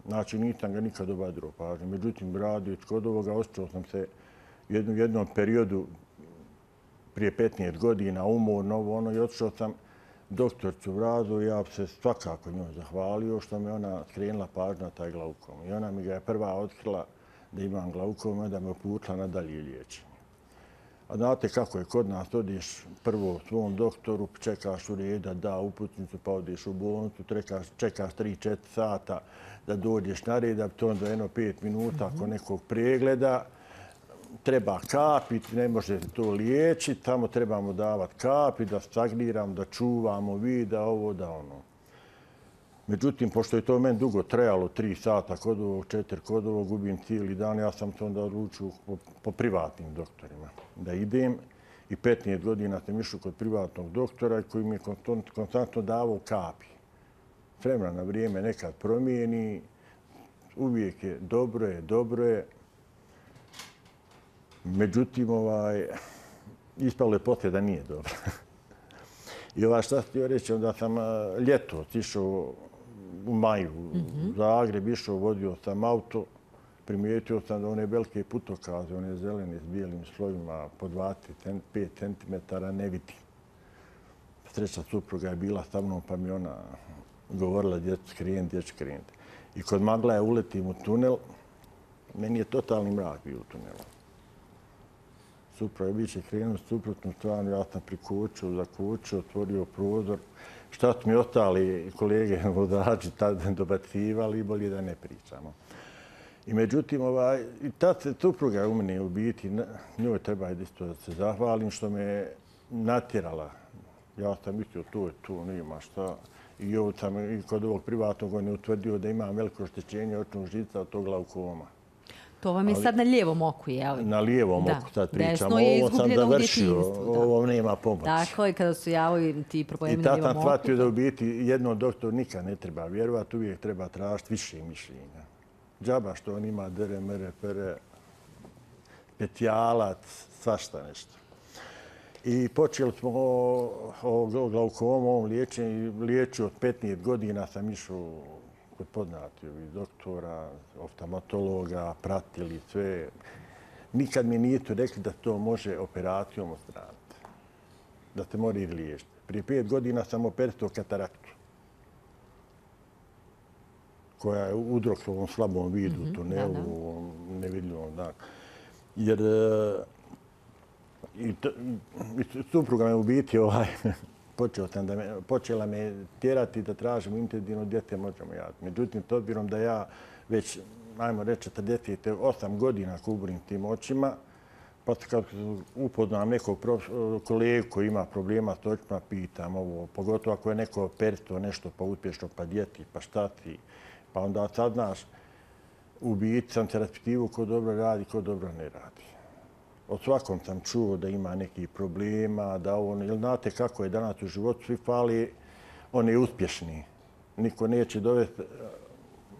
S5: Znači, nisam ga nikad obadio pažnju. Međutim, radio od ovoga, ostao sam se u jednom periodu prije 15 godina, umor, novo, ono, i odšao sam doktor Cuvradu, ja bi se svakako njoj zahvalio što mi ona skrenila pažnju na taj glaukom. I ona mi ga je prva otkrila da imam glaukom da me uputila na dalje liječenje. A znate kako je kod nas, odiš prvo svom doktoru, čekaš u reda, da uputnicu, pa odiš u bolnicu, trekaš, čekaš 3-4 sata da dođeš na reda, to onda jedno 5 minuta ako mhm. nekog pregleda treba kapiti, ne može to liječiti, tamo trebamo davat kapi, da stagniramo, da čuvamo da ovo, da ono. Međutim, pošto je to meni dugo trajalo, tri sata kod ovog, četiri kod ovog, gubim cijeli dan, ja sam to onda odlučio po, po privatnim doktorima da idem. I 15 godina sam išao kod privatnog doktora koji mi je konstantno davao kapi. Vremena na vrijeme nekad promijeni, uvijek je dobro je, dobro je. Međutim, ovaj, ispalo je poslije da nije dobro. I ova šta ti joj reći, onda sam eh, ljeto otišao u maju za mhm. Zagreb, išao, vodio sam auto, primijetio sam da one velike putokaze, one zelene s bijelim slojima, po 25 cm ne vidi. Sreća supruga je bila sa mnom, pa mi ona govorila, dječ krijen, dječ krijen. I kod magla je uletim u tunel, meni je totalni mrak bio u tunelu supra, vi će krenuti suprotno stranu, ja sam pri za kuću, otvorio prozor. Šta su mi ostali kolege vozači tad dobacivali, bolje da ne pričamo. I međutim, ovaj, ta se supruga u mene u biti, njoj treba isto da se zahvalim što me natjerala. Ja sam mislio, to je to, nima šta. I ovo i kod ovog privatnog on je utvrdio da imam veliko oštećenje očnog žica od tog glavkoma.
S1: To vam je sad na lijevom oku, je li? Na lijevom oku sad pričamo. Desno ovo sam završio, ovo nema pomoć. Dakle, kada su javili ti problemi na lijevom oku... I tata shvatio da u
S5: biti jedno doktor nikad ne treba vjerovati, uvijek treba tražiti više mišljenja. Džaba što on ima dere, mere, pere, petijalat, svašta nešto. I počeli smo o, o, o glaukomom liječenju, liječu od 15 godina sam išao je poznat i doktora, oftalmatologa, pratili sve. Nikad mi nije to rekli da to može operacijom ostraniti. Da te mora i liješiti. Prije pet godina sam operatio kataraktu. Koja je udrok u ovom slabom vidu, mm -hmm. tunelu, nevidljivom. Jer... E, I, i supruga me ubiti ovaj počela me tjerati da tražim intervjeno djete možemo ja. Međutim, to obirom da ja već, najmo reći, 48 godina kuburim tim očima, Posle pa kad upoznam nekog kolega koji ima problema s očima, pitam ovo, pogotovo ako je neko operstvo, nešto pa uspješno, pa djeti, pa šta ti, pa onda sad znaš, u biti sam se raspitivo ko dobro radi, ko dobro ne radi od svakom sam čuo da ima neki problema, da on, ili znate kako je danas u životu, svi fali, on je uspješni. Niko neće dovesti eh,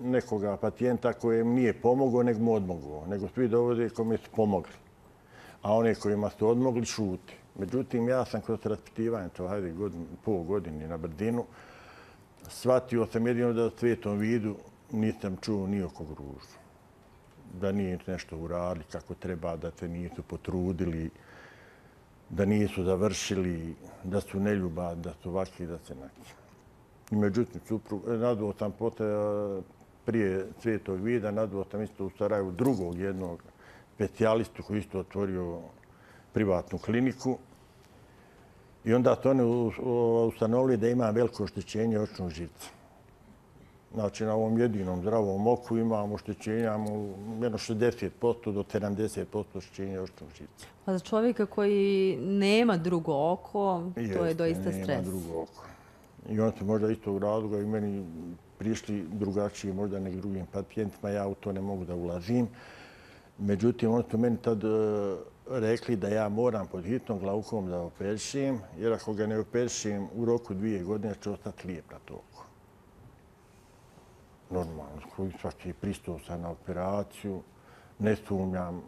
S5: nekoga pacijenta koje im nije pomogao, nego mu odmogao. Nego svi dovode kome su pomogli. A one kojima su odmogli, šuti. Međutim, ja sam kroz raspitivanje to, hajde, pol godini na brdinu, shvatio sam jedino da svetom vidu nisam čuo nijokog ružu da nije nešto uradili kako treba, da te nisu potrudili, da nisu završili, da su neljuba, da su vaki, da se naći. I međutim, suprug, e, naduo sam prije Svetog vida, naduo sam isto u Sarajevu drugog jednog specijalistu koji isto otvorio privatnu kliniku. I onda to oni ustanovili da ima veliko oštećenje očnog živca. Znači, na ovom jedinom zdravom oku imamo oštećenja, jedno 60% do 70% oštećenja oštećenja žice.
S1: Pa za čovjeka koji nema drugo oko,
S5: to je doista stres. Jeste, nema drugo oko. I on se možda iz tog razloga i meni prišli drugačiji možda nek drugim pacijentima, ja u to ne mogu da ulazim. Međutim, oni su meni tad eh, rekli da ja moram pod hitnom glaukom da operšim, jer ako ga ne operšim u roku dvije godine će ostati lijep na toku normalno skroji, svaki pristao se na operaciju. Ne sumnjam,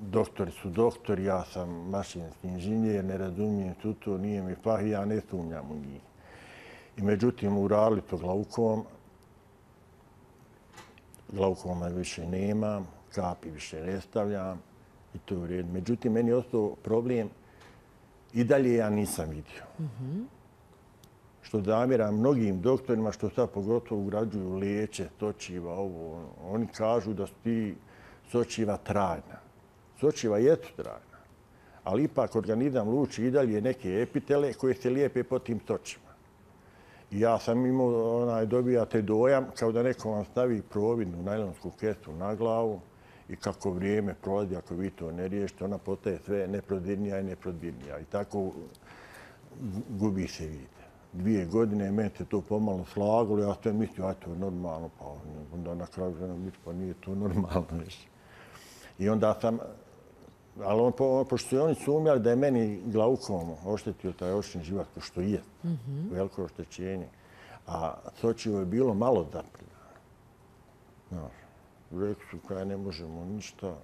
S5: doktori su doktori, ja sam mašinski inženjer, ne razumijem tu to, nije mi pah, ja ne sumnjam u njih. I međutim, urali to glavkom glaukoma više nemam, kapi više ne stavljam i to je u redu. Međutim, meni je ostao problem, i dalje ja nisam vidio. Mm što damira mnogim doktorima što sad pogotovo ugrađuju liječe, sočiva, ovo. Ono. Oni kažu da su ti sočiva trajna. Sočiva je tu trajna. Ali ipak organizam luči i dalje neke epitele koje se lijepe po tim sočima. Ja sam imao, onaj, dobijate dojam kao da neko vam stavi providnu najlonsku kestu na glavu i kako vrijeme prolazi, ako vi to ne riješite, ona potaje sve neprodirnija i neprodirnija. I tako gubi se vide dvije godine, meni se to pomalo slagalo, ja sam mislio, aj to je normalno, pa onda na kraju žena mislio, pa nije to normalno. I onda sam, ali po, pošto oni su umjeli da je meni glaukom oštetio taj očni život, što je, mm veliko oštećenje, a Sočivo je bilo malo zapljeno. No, rekli su, kaj ne možemo ništa,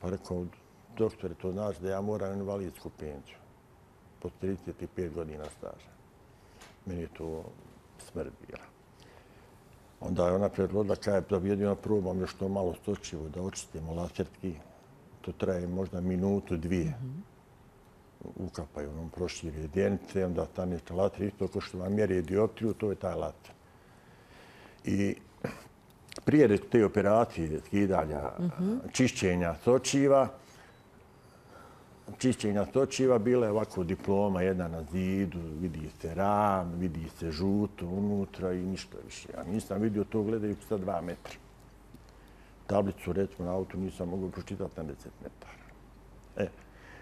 S5: pa rekao, doktore, to znači da ja moram invalidsku penziju po 35 godina staža. Meni je to smrt bila. Onda je ona predložila kaj je pobjedio, probam još to malo stočivo da očistimo lacertki. To traje možda minutu, dvije. Mhm. Ukapaju onom proširje djenice, onda tam je ta lacer, isto ko što vam mjeri dioptriju, to je taj lacer. I prije te operacije skidanja, mhm. čišćenja stočiva, čišćenja točiva bila je ovako diploma, jedna na zidu, vidi se ram, vidi se žuto unutra i ništa više. Ja nisam vidio to gledaju sa dva metri. Tablicu, recimo, na autu nisam mogu pročitati na deset metara. E,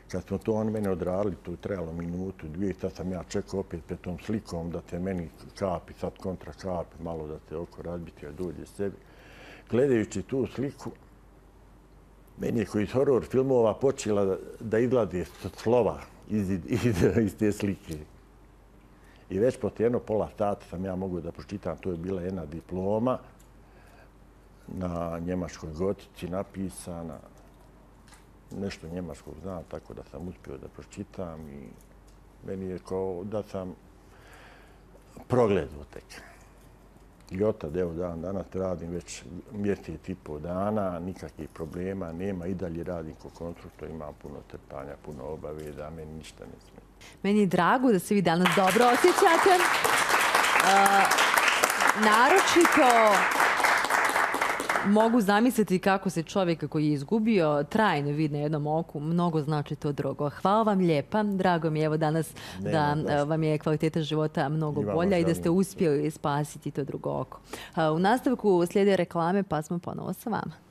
S5: kad smo to oni mene odradili, to je trebalo minutu, dvije, sad sam ja čekao opet pred tom slikom da te meni kapi, sad kontra kapi, malo da te oko razbiti, a dođe sebi. Gledajući tu sliku, Meni je koji iz horror filmova počela da izglade slova iz te slike. I već poti jedno pola sata sam ja mogu da počitam. To je bila jedna diploma na njemačkoj gotici napisana. Nešto njemačkog znam, tako da sam uspio da počitam. Meni je kao da sam progledao tek. Ljota, deo dan danas, radim već mjesec i pol dana, nikakvih problema, nema i dalje radim ko konstruktora, ima puno trpanja, puno obave, da meni ništa ne smije.
S1: Meni je drago da se vi danas dobro osjećate. Uh, naročito mogu zamisliti kako se čovjek koji je izgubio trajno vid na jednom oku, mnogo znači to drugo. Hvala vam lijepa, drago mi je evo danas da eh, vam je kvaliteta života mnogo bolja i da ste uspjeli spasiti to drugo oko. Eh, u nastavku slijede reklame pa smo ponovo sa vama.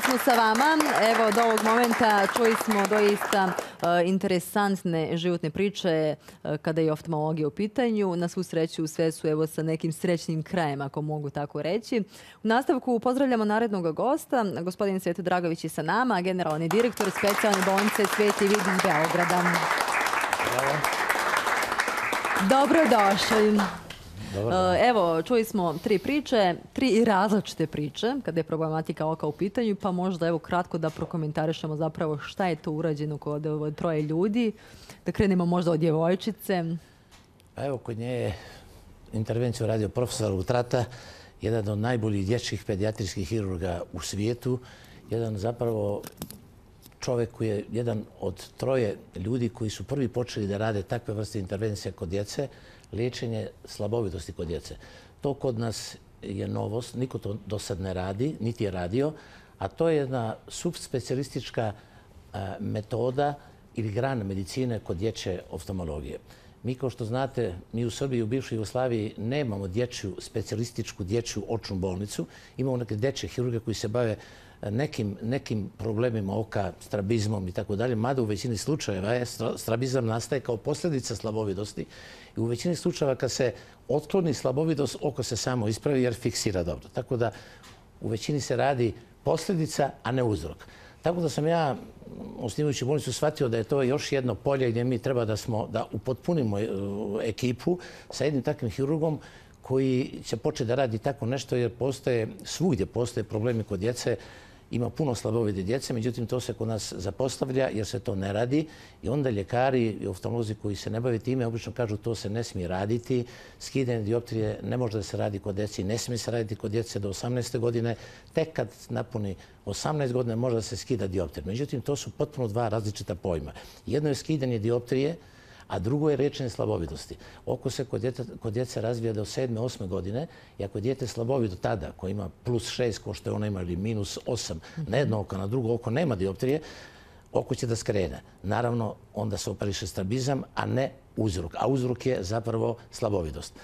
S1: smo sa vama. Evo, do ovog momenta čuli smo doista e, interesantne životne priče e, kada je oftalmologija u pitanju. Na svu sreću sve su evo, sa nekim srećnim krajem, ako mogu tako reći. U nastavku pozdravljamo narednog gosta. Gospodin Sveto Dragović je sa nama, generalni direktor specijalne bolnice Sveti Vid iz Beograda. Dobrodošli. Dobrodošli. E, evo, čuli smo tri priče, tri različite priče kada je problematika oka u pitanju, pa možda evo kratko da prokomentarišemo zapravo šta je to urađeno kod troje ljudi. Da krenemo možda od djevojčice.
S6: Evo, kod nje je intervenciju radio profesor Utrata, jedan od najboljih dječkih pediatrijskih hirurga u svijetu, jedan zapravo čovjek koji je jedan od troje ljudi koji su prvi počeli da rade takve vrste intervencije kod djece, liječenje slabovidosti kod djece. To kod nas je novost, niko to do sad ne radi, niti je radio, a to je jedna subspecialistička e, metoda ili grana medicine kod dječje oftalmologije. Mi, kao što znate, mi u Srbiji i u bivšoj Jugoslaviji nemamo dječju, specialističku dječju očnu bolnicu. Imamo neke dječje hirurge koji se bave nekim, nekim problemima oka, strabizmom i tako dalje, mada u većini slučajeva je strabizam nastaje kao posljedica slabovidosti i u većini slučajeva kad se otkloni slabovidost, oko se samo ispravi jer fiksira dobro. Tako da u većini se radi posljedica, a ne uzrok. Tako da sam ja, mm, osnivajući bolnicu, shvatio da je to još jedno polje gdje mi treba da, smo, da upotpunimo e, ekipu sa jednim takvim hirurgom koji će početi da radi tako nešto jer postoje, svugdje postoje problemi kod djece, ima puno slabovide djece, međutim to se kod nas zapostavlja jer se to ne radi i onda ljekari i oftalmolozi koji se ne bave time obično kažu to se ne smije raditi. Skidenje dioptrije ne može da se radi kod djeci, ne smije se raditi kod djece do 18. godine. Tek kad napuni 18 godine može da se skida dioptrije. Međutim, to su potpuno dva različita pojma. Jedno je skidenje dioptrije, A drugo je rečene slabovidosti. Oko se kod djece razvija do 7. 8. godine i ako je djete slabovido tada, koji ima plus 6, ko što je ona ima, ili minus 8, na jedno oko, na drugo oko nema dioptrije, oko će da skrene. Naravno, onda se operiše strabizam, a ne uzrok. A uzrok je zapravo slabovidost.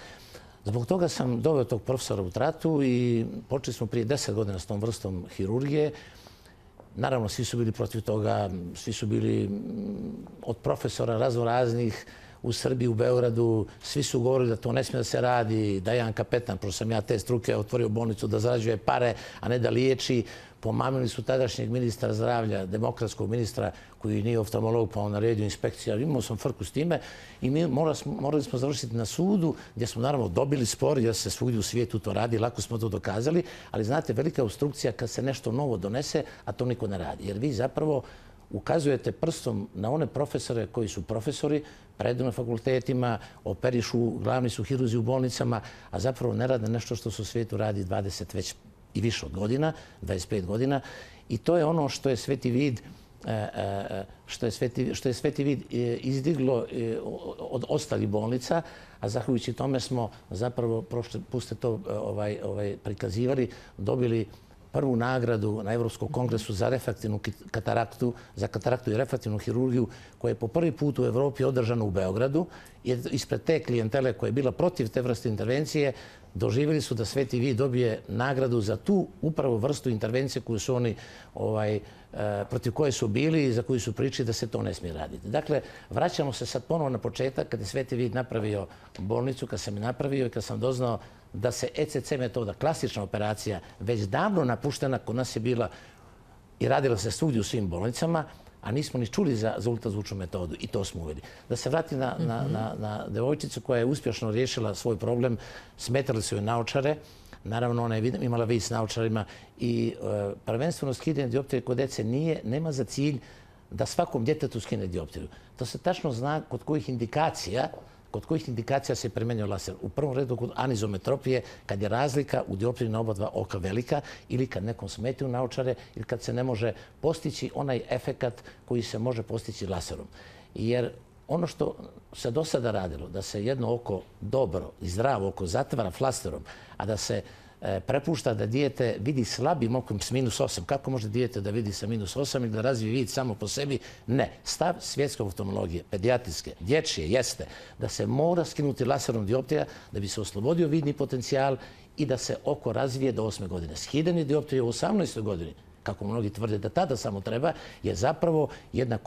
S6: Zbog toga sam doveo tog profesora u tratu i počeli smo prije 10 godina s tom vrstom hirurgije. Naravno, svi su bili protiv toga, svi su bili mm, od profesora razno raznih u Srbiji, u Beogradu, svi su govorili da to ne smije da se radi, da je jedan kapetan, prošto sam ja te struke otvorio bolnicu, da zarađuje pare, a ne da liječi pomamili su tadašnjeg ministra zdravlja, demokratskog ministra koji nije oftalmolog, pa on naredio inspekciju, ali imao sam frku s time i mi morali smo završiti na sudu gdje smo naravno dobili spor, jer se svugdje u svijetu to radi, lako smo to dokazali, ali znate, velika obstrukcija kad se nešto novo donese, a to niko ne radi. Jer vi zapravo ukazujete prstom na one profesore koji su profesori, na fakultetima, operišu, glavni su hiruzi u bolnicama, a zapravo ne rade nešto što se u svijetu radi 20 već i više od godina, 25 godina. I to je ono što je sveti vid e, e, što je Sveti Vid e, izdiglo od ostalih bolnica, a zahvaljujući tome smo zapravo, puste to ovaj, ovaj, prikazivali, dobili prvu nagradu na Evropskom kongresu za refraktivnu kataraktu, za kataraktu i refraktivnu hirurgiju, koja je po prvi put u Evropi održana u Beogradu. Ispred te klijentele koja je bila protiv te vrste intervencije, doživjeli su da Sveti Vi dobije nagradu za tu upravo vrstu intervencije koju su oni ovaj, eh, protiv koje su bili i za koju su pričali da se to ne smije raditi. Dakle, vraćamo se sad ponovo na početak kada je Sveti Vid napravio bolnicu, kada sam je napravio i kada sam doznao da se ECC metoda, klasična operacija, već davno napuštena kod nas je bila i radila se svugdje u svim bolnicama, a nismo ni čuli za ultrazvučnu metodu i to smo uveli. Da se vrati na mhm. devojčicu koja je uspješno rješila svoj problem, smetali su joj naočare, naravno ona je imala vid s naočarima i e, prvenstveno skidenje dioptrije kod dece nema za cilj da svakom djetetu skine dioptriju. To se tačno zna kod kojih indikacija kod kojih indikacija se premenio laser? U prvom redu kod anizometropije, kad je razlika u dioptriji na oba dva oka velika ili kad nekom smeti u naočare ili kad se ne može postići onaj efekat koji se može postići laserom. Jer ono što se do sada radilo, da se jedno oko dobro i zdravo oko zatvara flasterom, a da se E, prepušta da dijete vidi slabim okom s minus 8. Kako može dijete da vidi sa minus 8 i da razvije vid samo po sebi? Ne. Stav svjetske oftalmologije, pediatriske, dječje, jeste da se mora skinuti laserom dioptrija da bi se oslobodio vidni potencijal i da se oko razvije do 8. godine. Skidanje dioptrija u 18. godini kako mnogi tvrde da tada samo treba, je zapravo jedna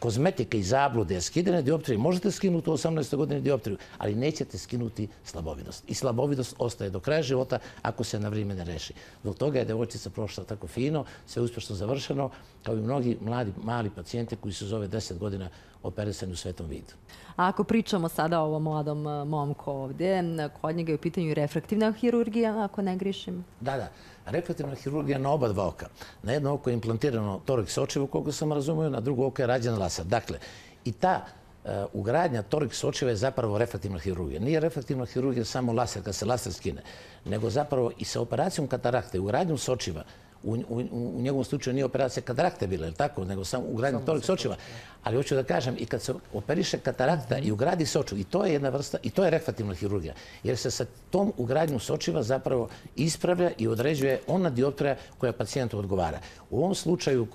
S6: kozmetika i zablude. Skidene dioptrije možete skinuti u 18. godine dioptriju, ali nećete skinuti slabovidost. I slabovidost ostaje do kraja života ako se na vrijeme ne reši. Zbog toga je devojčica prošla tako fino, sve uspješno završeno, kao i mnogi mladi, mali pacijente koji su zove 10 godina operisani u svetom vidu.
S1: A ako pričamo sada o ovom mladom e, momku ovdje, kod njega je u pitanju refraktivna hirurgija, ako ne grišim?
S6: Da, da rekreativna hirurgija na oba dva oka. Na jedno oko je implantirano toriks očeva, koliko sam razumio, na drugo oko je rađena laser. Dakle, i ta eh, ugradnja toriks očeva je zapravo refraktivna hirurgija. Nije refraktivna hirurgija samo laser, kad se laser skine, nego zapravo i sa operacijom katarakte, ugradnjom sočiva, očeva, u njegovom slučaju nije operacija katarakta bila, nego samo ugradnje tolik sočiva. Ali hoću da kažem, i kad se operiše katarakta i ugradi soču, i to je jedna vrsta, i to je rekvativna hirurgija, jer se sa tom ugradnjom sočiva zapravo ispravlja i određuje ona dioptrija koja pacijentu odgovara. U ovom slučaju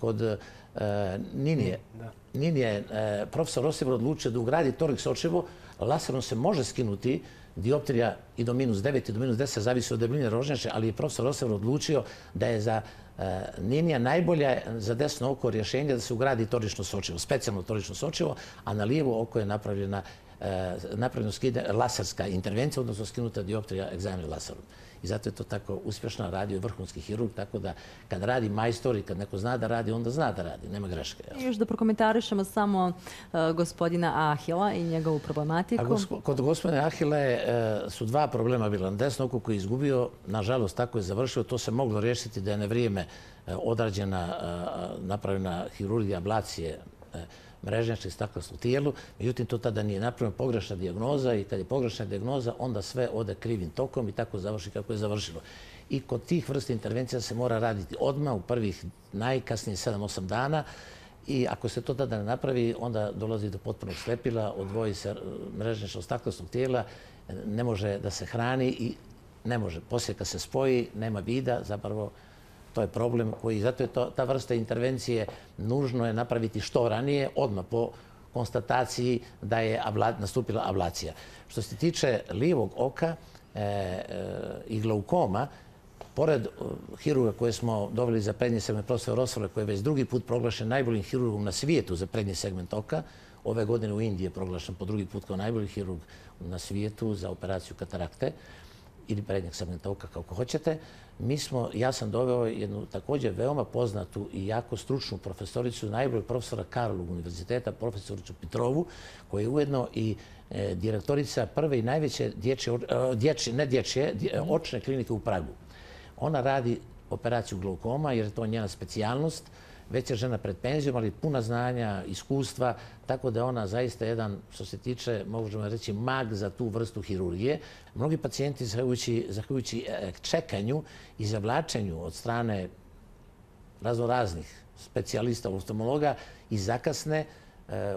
S6: kod e, Ninije, e, profesor Rosivor odlučio da ugradi tolik sočivo, laserom se može skinuti, dioptrija i do minus 9 i do minus 10 zavisi od debljine rožnjače, ali je profesor Osevr odlučio da je za e, ninija najbolja za desno oko rješenje da se ugradi torično sočivo, specijalno torično sočivo, a na lijevo oko je napravljena e, laserska intervencija, odnosno skinuta dioptrija egzamin laserom. I zato je to tako uspješno radio vrhunski hirurg, tako da kad radi majstor i kad neko zna da radi, onda zna da radi, nema greške.
S1: I još da prokomentarišemo samo e, gospodina Ahila i njegovu problematiku.
S6: Kod gospodine Ahila e, su dva problema bila. Na desnu oku koji je izgubio, nažalost tako je završio, to se moglo rješiti da je na vrijeme e, odrađena, napravljena hirurgija ablacije mrežnjače i staklost u tijelu. Međutim, to tada nije napravljeno pogrešna diagnoza i kad je pogrešna diagnoza, onda sve ode krivim tokom i tako završi kako je završilo. I kod tih vrsta intervencija se mora raditi odmah u prvih najkasnije 7-8 dana. I ako se to tada ne napravi, onda dolazi do potpunog slepila, odvoji se e, mrežnjače od staklostnog tijela, e, ne može da se hrani i ne može. Poslije kad se spoji, nema vida, zapravo... To je problem koji, zato je ta vrsta intervencije, nužno je napraviti što ranije, odmah po konstataciji da je nastupila ablacija. Što se tiče livog oka e, e, i glaukoma, pored e, hirurga koje smo doveli za prednji segment profesora Rosvala, koji je već drugi put proglašen najboljim hirurgom na svijetu za prednji segment oka, ove godine u Indiji je proglašen po drugi put kao najbolji hirurg na svijetu za operaciju katarakte ili prednjeg segmenta oka, kako hoćete, Ja sam doveo jednu također veoma poznatu i jako stručnu profesoricu, najbolj profesora Karlog univerziteta, profesoricu Petrovu, koja je ujedno i e, direktorica prve i najveće e, e, očne klinike u Pragu. Ona radi operaciju glaukoma jer je to njena specijalnost već je žena pred penzijom, ali puna znanja, iskustva, tako da je ona zaista jedan, što se tiče, možemo reći, mag za tu vrstu hirurgije. Mnogi pacijenti, zahvaljujući e, čekanju i zavlačenju od strane razno raznih specijalista, ustomologa, i zakasne, e,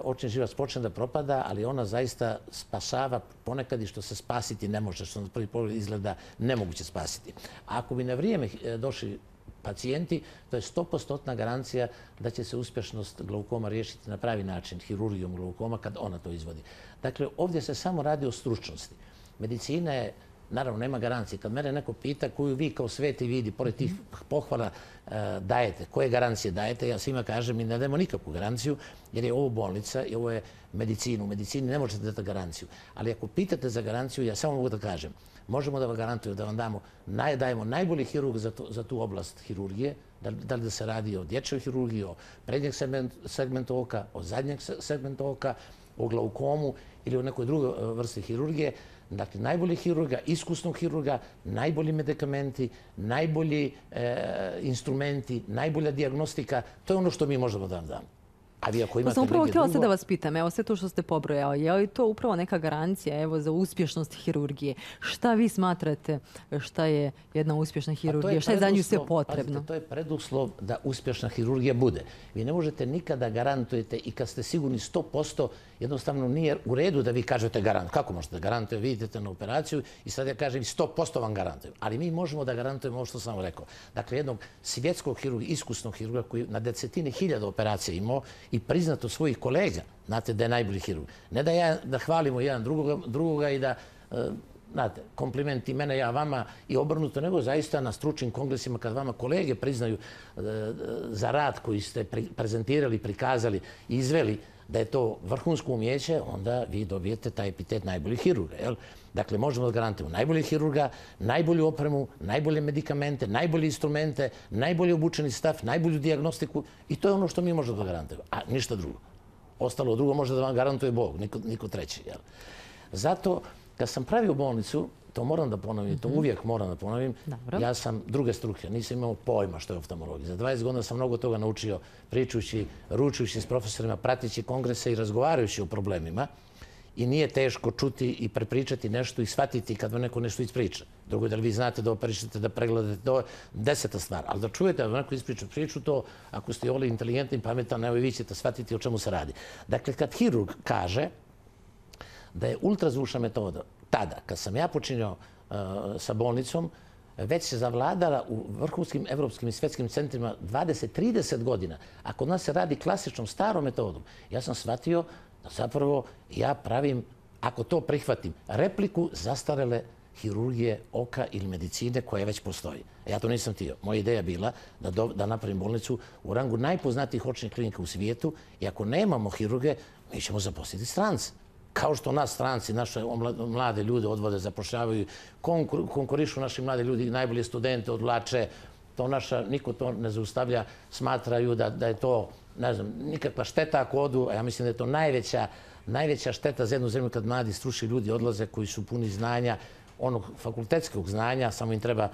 S6: očin živac počne da propada, ali ona zaista spasava ponekad i što se spasiti ne može, što na prvi pogled izgleda nemoguće spasiti. Ako bi na vrijeme e, došli pacijenti, to je 100% garancija da će se uspješnost glaukoma riješiti na pravi način, hirurgijom glaukoma, kad ona to izvodi. Dakle, ovdje se samo radi o stručnosti. Medicina je Naravno, nema garancije. Kad mene neko pita koju vi kao sveti vidi, pored tih pohvala eh, dajete, koje garancije dajete, ja svima kažem, i ne dajemo nikakvu garanciju, jer je ovo bolnica i ovo je medicina. U medicini ne možete dati garanciju. Ali ako pitate za garanciju, ja samo mogu da kažem, možemo da vam garantujemo da vam damo, dajemo najbolji hirurg za tu oblast hirurgije, da li da se radi o dječjoj hirurgiji, o prednjeg segmenta oka, o zadnjeg segmenta oka, o glaukomu ili o nekoj drugoj eh, vrsti hirurgije, Dakle, najbolji hirurga, iskusnog hirurga, najbolji medikamenti, najbolji e, instrumenti, najbolja diagnostika. To je ono što mi možemo da vam damo. Pa sam upravo htjela se da vas
S1: pitam, evo sve to što ste pobrojao, je li to upravo neka garancija za uspješnost hirurgije? Šta vi smatrate šta je jedna uspješna pa hirurgija? Šta je za nju sve potrebno?
S6: To je preduslov da uspješna hirurgija bude. Vi ne možete nikada garantujete i kad ste sigurni 100% jednostavno nije u redu da vi kažete garant. Kako možete da garantujem? Vidite na operaciju i sad ja kažem 100% vam garantujem. Ali mi možemo da garantujemo ovo što sam vam rekao. Dakle, jednog svjetskog hirurga, iskusnog hirurga koji na decetine hiljada operacija imao i priznato svojih kolega, znate da je najbolji hirurg. Ne da ja da hvalimo jedan drugoga, drugoga i da e, znate, komplimenti mene ja vama i obrnuto, nego zaista na stručnim kongresima kad vama kolege priznaju e, e, za rad koji ste prezentirali, prikazali, izveli, da je to vrhunsko umjeće, onda vi dobijete taj epitet najboljih hirurga. Dakle, možemo da garantimo najbolji hirurga, najbolju opremu, najbolje medikamente, najbolje instrumente, najbolje obučeni stav, najbolju diagnostiku i to je ono što mi možemo da garantimo, a ništa drugo. Ostalo drugo može da vam garantuje Bog, niko treći. Zato, kad sam pravio bolnicu, To moram da ponovim, to mhm. uvijek moram da ponovim. Ja sam druge struke, nisam imao pojma što je oftalmologija. Za 20 godina sam mnogo toga naučio pričujući, ručujući s profesorima, pratići kongrese i razgovarajući o problemima. I nije teško čuti i prepričati nešto i shvatiti kad vam neko nešto ispriča. Drugo je da li vi znate da operišete, da pregledate, to je deseta stvar. Ali da čujete da vam neko ispriča priču, to ako ste ovo inteligentni pametan, evo i vi ćete shvatiti o čemu se radi. Dakle, kad hirurg kaže da je ultrazvučna metoda tada, kad sam ja počinio e, sa bolnicom, već se zavladala u vrhunskim evropskim i svetskim centrima 20-30 godina. Ako nas se radi klasičnom, starom metodom, ja sam shvatio da zapravo ja pravim, ako to prihvatim, repliku zastarele hirurgije oka ili medicine koja već postoji. Ja to nisam tio. Moja ideja bila da napravim bolnicu u rangu najpoznatijih očnih klinika u svijetu i ako nemamo hirurge, mi ćemo zaposliti stranca kao što nas stranci, naše mlade ljude odvode, zapošljavaju, konkurišu naši mlade ljudi, najbolje studente odlače, to naša, niko to ne zaustavlja, smatraju da je to, ne znam, nikakva šteta ako odu, a ja mislim da je to najveća šteta za jednu zemlju kad mladi struši ljudi odlaze koji su puni znanja, onog fakultetskog znanja, samo im treba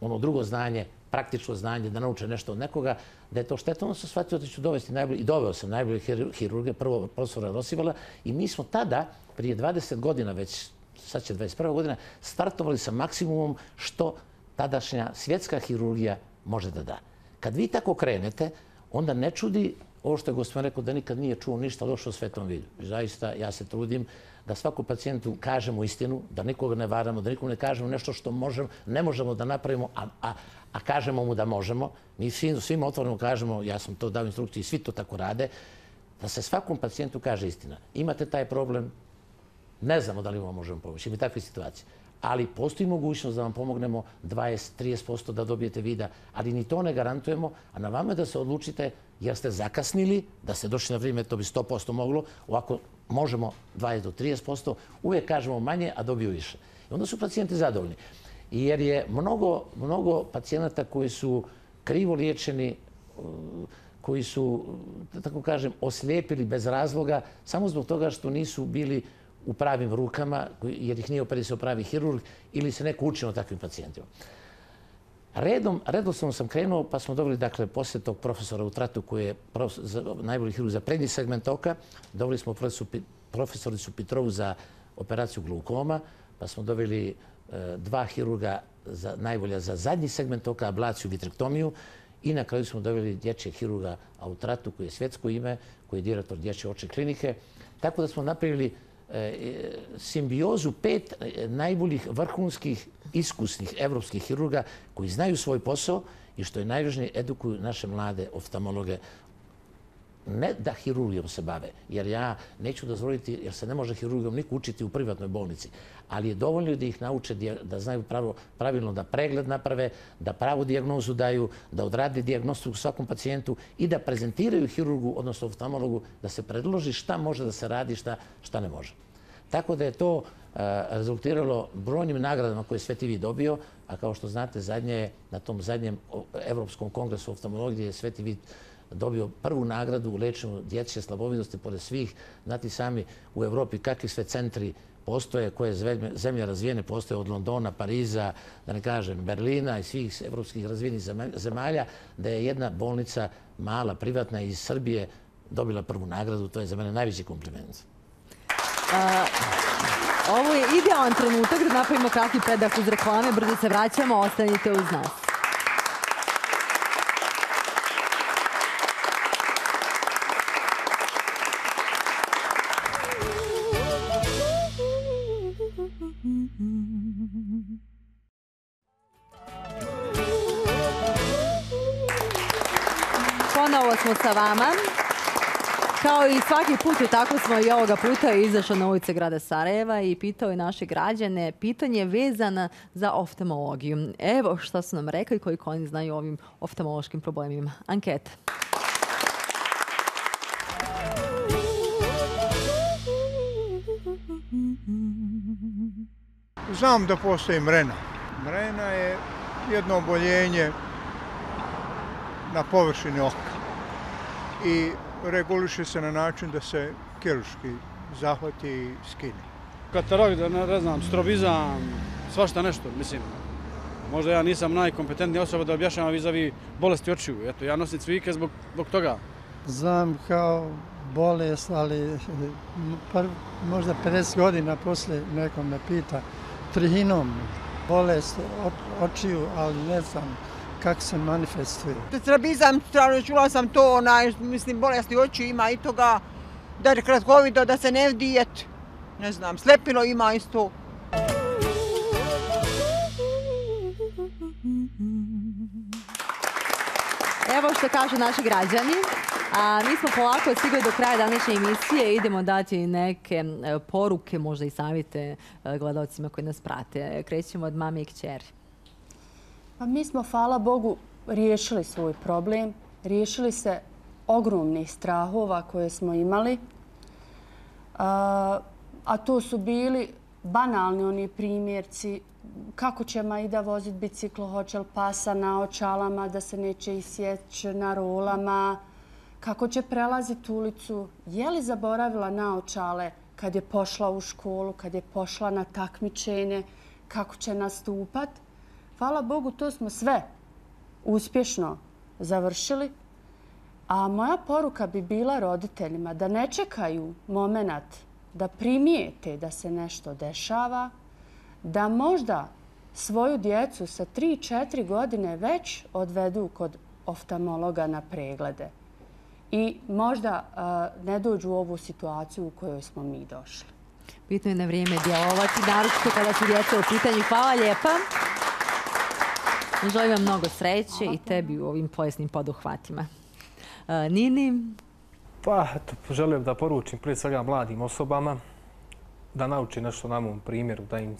S6: ono drugo znanje, praktično znanje, da nauče nešto od nekoga, da je to šteta. Ono sam shvatio da ću dovesti najbolji, i doveo sam najbolje hirurge, prvo profesora Rosivala, i mi smo tada, prije 20 godina već, sad će 21. godina, startovali sa maksimumom što tadašnja svjetska hirurgija može da da. Kad vi tako krenete, onda ne čudi ovo što je gospodin rekao da nikad nije čuo ništa lošo u svetom vidu. Zaista, ja se trudim da svaku pacijentu kažemo istinu, da nikoga ne varamo, da nikom ne kažemo nešto što možemo, ne možemo da napravimo, a, a, a kažemo mu da možemo, mi svim otvorno kažemo, ja sam to dao instrukciji, svi to tako rade, da se svakom pacijentu kaže istina. Imate taj problem, ne znamo da li vam možemo pomoći, ima takve situacije. Ali postoji mogućnost da vam pomognemo 20-30% da dobijete vida, ali ni to ne garantujemo, a na vama je da se odlučite jer ste zakasnili, da ste došli na vrijeme, to bi 100% moglo, ovako možemo 20-30%, uvijek kažemo manje, a dobiju više. I onda su pacijenti zadovoljni jer je mnogo mnogo pacijenata koji su krivo liječeni, eh, koji su, tako kažem, oslijepili bez razloga, samo zbog toga što nisu bili u pravim rukama, jer ih nije operisio pravi hirurg, ili se neko učio takvim pacijentima. Redom, redoslovno sam krenuo, pa smo dobili, dakle, posle tog profesora u tratu koji je najbolji hirurg za prednji segment oka, dobili smo profesoricu Petrovu za operaciju glukoma, pa smo dobili Eh, dva hirurga najbolja za zadnji segment oka, ablaciju, vitrektomiju i na kraju smo dobili dječje hirurga Autratu, koji je svjetsko ime, koji je direktor dječje oče klinike. Tako da smo napravili eh, simbiozu pet eh, najboljih vrhunskih iskusnih evropskih hirurga koji znaju svoj posao i što je najvažnije, edukuju naše mlade oftalmologe ne da hirurgijom se bave, jer ja neću dozvoliti, jer se ne može hirurgijom niko učiti u privatnoj bolnici, ali je dovoljno da ih nauče da znaju pravilno da pregled naprave, da pravu diagnozu daju, da odrade diagnostu u svakom pacijentu i da prezentiraju hirurgu, odnosno oftalmologu, da se predloži šta može da se radi, šta ne može. Tako da je to e, rezultiralo brojnim nagradama koje Sveti Vid dobio, a kao što znate, na tom zadnjem Evropskom kongresu oftalmologije Sveti Vid dobio dobio prvu nagradu u lečenju dječje slabovidnosti pored svih. Znati sami u Evropi kakvi sve centri postoje, koje zemlje razvijene postoje od Londona, Pariza, da ne kažem Berlina i svih evropskih razvijenih zemalja, da je jedna bolnica mala, privatna iz Srbije dobila prvu nagradu. To je za mene najveći kompliment.
S1: Ovo je idealan trenutak da napravimo kratki pedak uz reklame. Brzo se vraćamo, ostanite uz nas. smo sa vama. Kao i svaki put, tako smo i ovoga puta izašli na ulice grada Sarajeva i pitao je naše građane pitanje vezana za oftalmologiju. Evo što su nam rekli koji oni znaju o ovim oftalmološkim problemima. Anketa.
S5: Znam da postoji mrena. Mrena je jedno oboljenje na površini oka i reguliše se na način da se kiruški zahvati i skine.
S4: Katarak, da ne, znam, strobizam, svašta nešto, mislim. Možda ja nisam najkompetentnija osoba da objašnjam vizavi bolesti očiju. Eto, ja nosim cvike zbog, zbog toga.
S5: Znam kao bolest, ali par, možda 50 godina posle nekom me pita trihinom bolest očiju, ali ne znam kako se manifestuje?
S1: Trabizam, stvarno čula sam to, onaj, mislim, bolesti oči ima i toga, da je kroz covid da se ne vdijet, ne znam, slepilo ima isto. Evo što kažu naši građani. A, mi smo polako stigli do kraja današnje emisije. i Idemo dati neke e, poruke, možda i savite e, gledalcima koji nas prate. Krećemo od mame i kćeri.
S2: Pa mi smo, hvala Bogu, riješili svoj problem. Riješili se ogromnih strahova koje smo imali. A to su bili banalni oni primjerci kako će Maida vozit biciklo, hoće li pasa na očalama da se neće isjeć na rolama, kako će prelazit ulicu, je li zaboravila na očale kad je pošla u školu, kad je pošla na takmičenje, kako će nastupat. Hvala Bogu, to smo sve uspješno završili. A moja poruka bi bila roditeljima da ne čekaju moment da primijete da se nešto dešava, da možda svoju djecu sa 3-4 godine već odvedu kod oftalmologa na preglede i možda ne dođu u ovu situaciju u kojoj smo mi došli. Bitno je na vrijeme djelovati, naročito
S1: kada su djece u pitanju. Hvala Hvala lijepa. Želim vam mnogo sreće i tebi u ovim pojasnim poduhvatima. E, Nini?
S4: Pa, želim da poručim prije svega mladim osobama da nauči nešto na mom primjeru, da im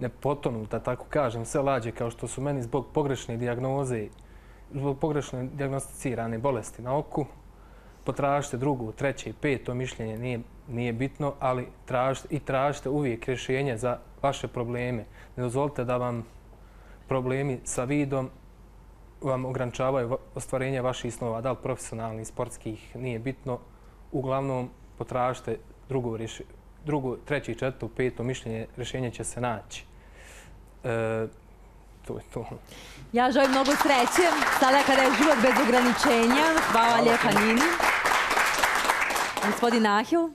S4: ne potonu, da tako kažem, sve lađe kao što su meni zbog pogrešne diagnoze, zbog pogrešne diagnosticirane bolesti na oku. Potražite drugu, treće i peto mišljenje nije bitno, ali i tražite uvijek rješenje za vaše probleme. Ne dozvolite da vam problemi sa vidom vam ograničavaju ostvarenje vaših snova, da li profesionalnih, sportskih, nije bitno. Uglavnom, potražite drugo, drugo, treći, četvrto, peto mišljenje, rješenje će se naći. E, to je to.
S1: Ja želim mnogo sreće, sada kada je život bez ograničenja. Hvala lijepa Nini. Gospodin Ahil.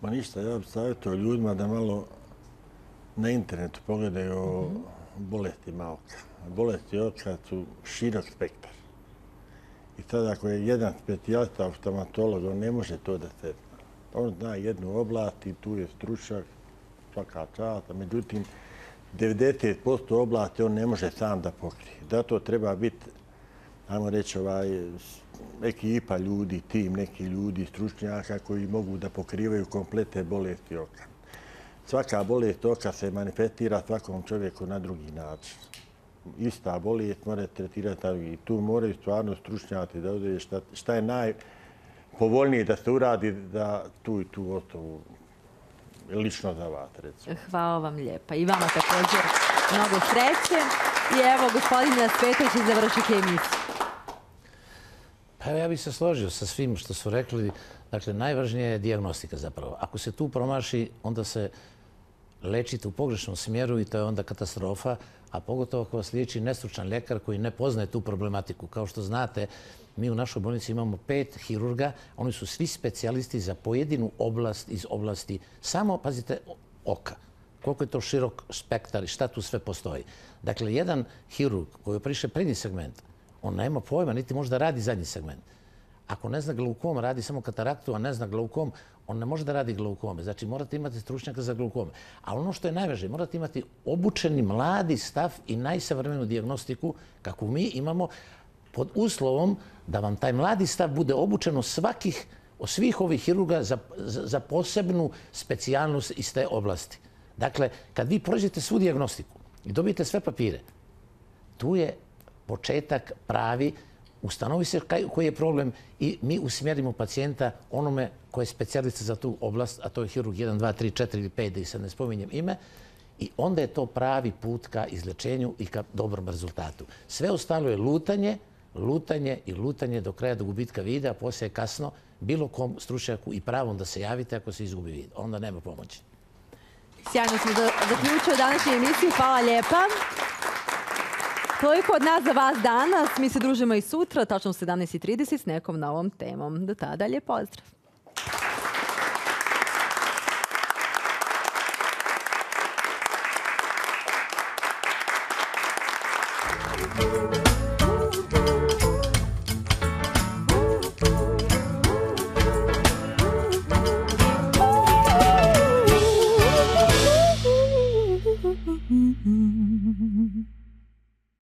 S5: Ma ništa, ja bih savjetio ljudima da malo na internetu pogledaju mhm bolesti oka. Bolesti oka su širok spektar. I tada ako je jedan specijalista oftalmatolog, on ne može to da se... On zna jednu oblast i tu je stručak svaka časa. Međutim, 90% oblasti on ne može sam da pokrije. Zato treba biti, dajmo reći, ovaj, ekipa ljudi, tim neki ljudi, stručnjaka koji mogu da pokrivaju komplete bolesti oka svaka bolest oka se manifestira svakom čovjeku na drugi način. Ista bolest mora tretirati i tu moraju stvarno stručnjati da odreje šta je najpovoljnije da se uradi da tu i tu ostavu lično za vas, recimo.
S1: Hvala vam lijepa. I vama također mnogo sreće. I evo, gospodina Sveta će završiti emisiju.
S6: Pa ja bih se složio sa svim što su rekli. Dakle, najvažnija je diagnostika zapravo. Ako se tu promaši, onda se lečite u pogrešnom smjeru i to je onda katastrofa, a pogotovo ako vas liječi nestručan ljekar koji ne poznaje tu problematiku. Kao što znate, mi u našoj bolnici imamo pet hirurga, oni su svi specijalisti za pojedinu oblast iz oblasti samo, pazite, oka. Koliko je to širok spektar i šta tu sve postoji. Dakle, jedan hirurg koji opriše prednji segment, on nema pojma, niti može da radi zadnji segment ako ne zna glaukom, radi samo kataraktu, a ne zna glaukom, on ne može da radi glaukome. Znači, morate imati stručnjaka za glukom. A ono što je najvažnije, morate imati obučeni mladi stav i najsavremenu diagnostiku kako mi imamo pod uslovom da vam taj mladi stav bude obučen obučeno svakih, od svih ovih hirurga za, za posebnu specijalnost iz te oblasti. Dakle, kad vi prođete svu diagnostiku i dobijete sve papire, tu je početak pravi ustanovi se koji je problem i mi usmjerimo pacijenta onome koji je specijalista za tu oblast, a to je hirurg 1, 2, 3, 4 ili 5, da i sad ne spominjem ime, i onda je to pravi put ka izlečenju i ka dobrom rezultatu. Sve ostalo je lutanje, lutanje i lutanje do kraja do gubitka vide, a poslije je kasno bilo kom stručnjaku i pravom da se javite ako se izgubi vid. Onda nema pomoći.
S1: Sjajno smo zaključili današnju emisiju. Hvala lijepa. Hvala lijepa. Toliko od nas za vas danas. Mi se družimo i sutra, tačno u 17.30 s nekom novom temom. Do tada, lijep pozdrav!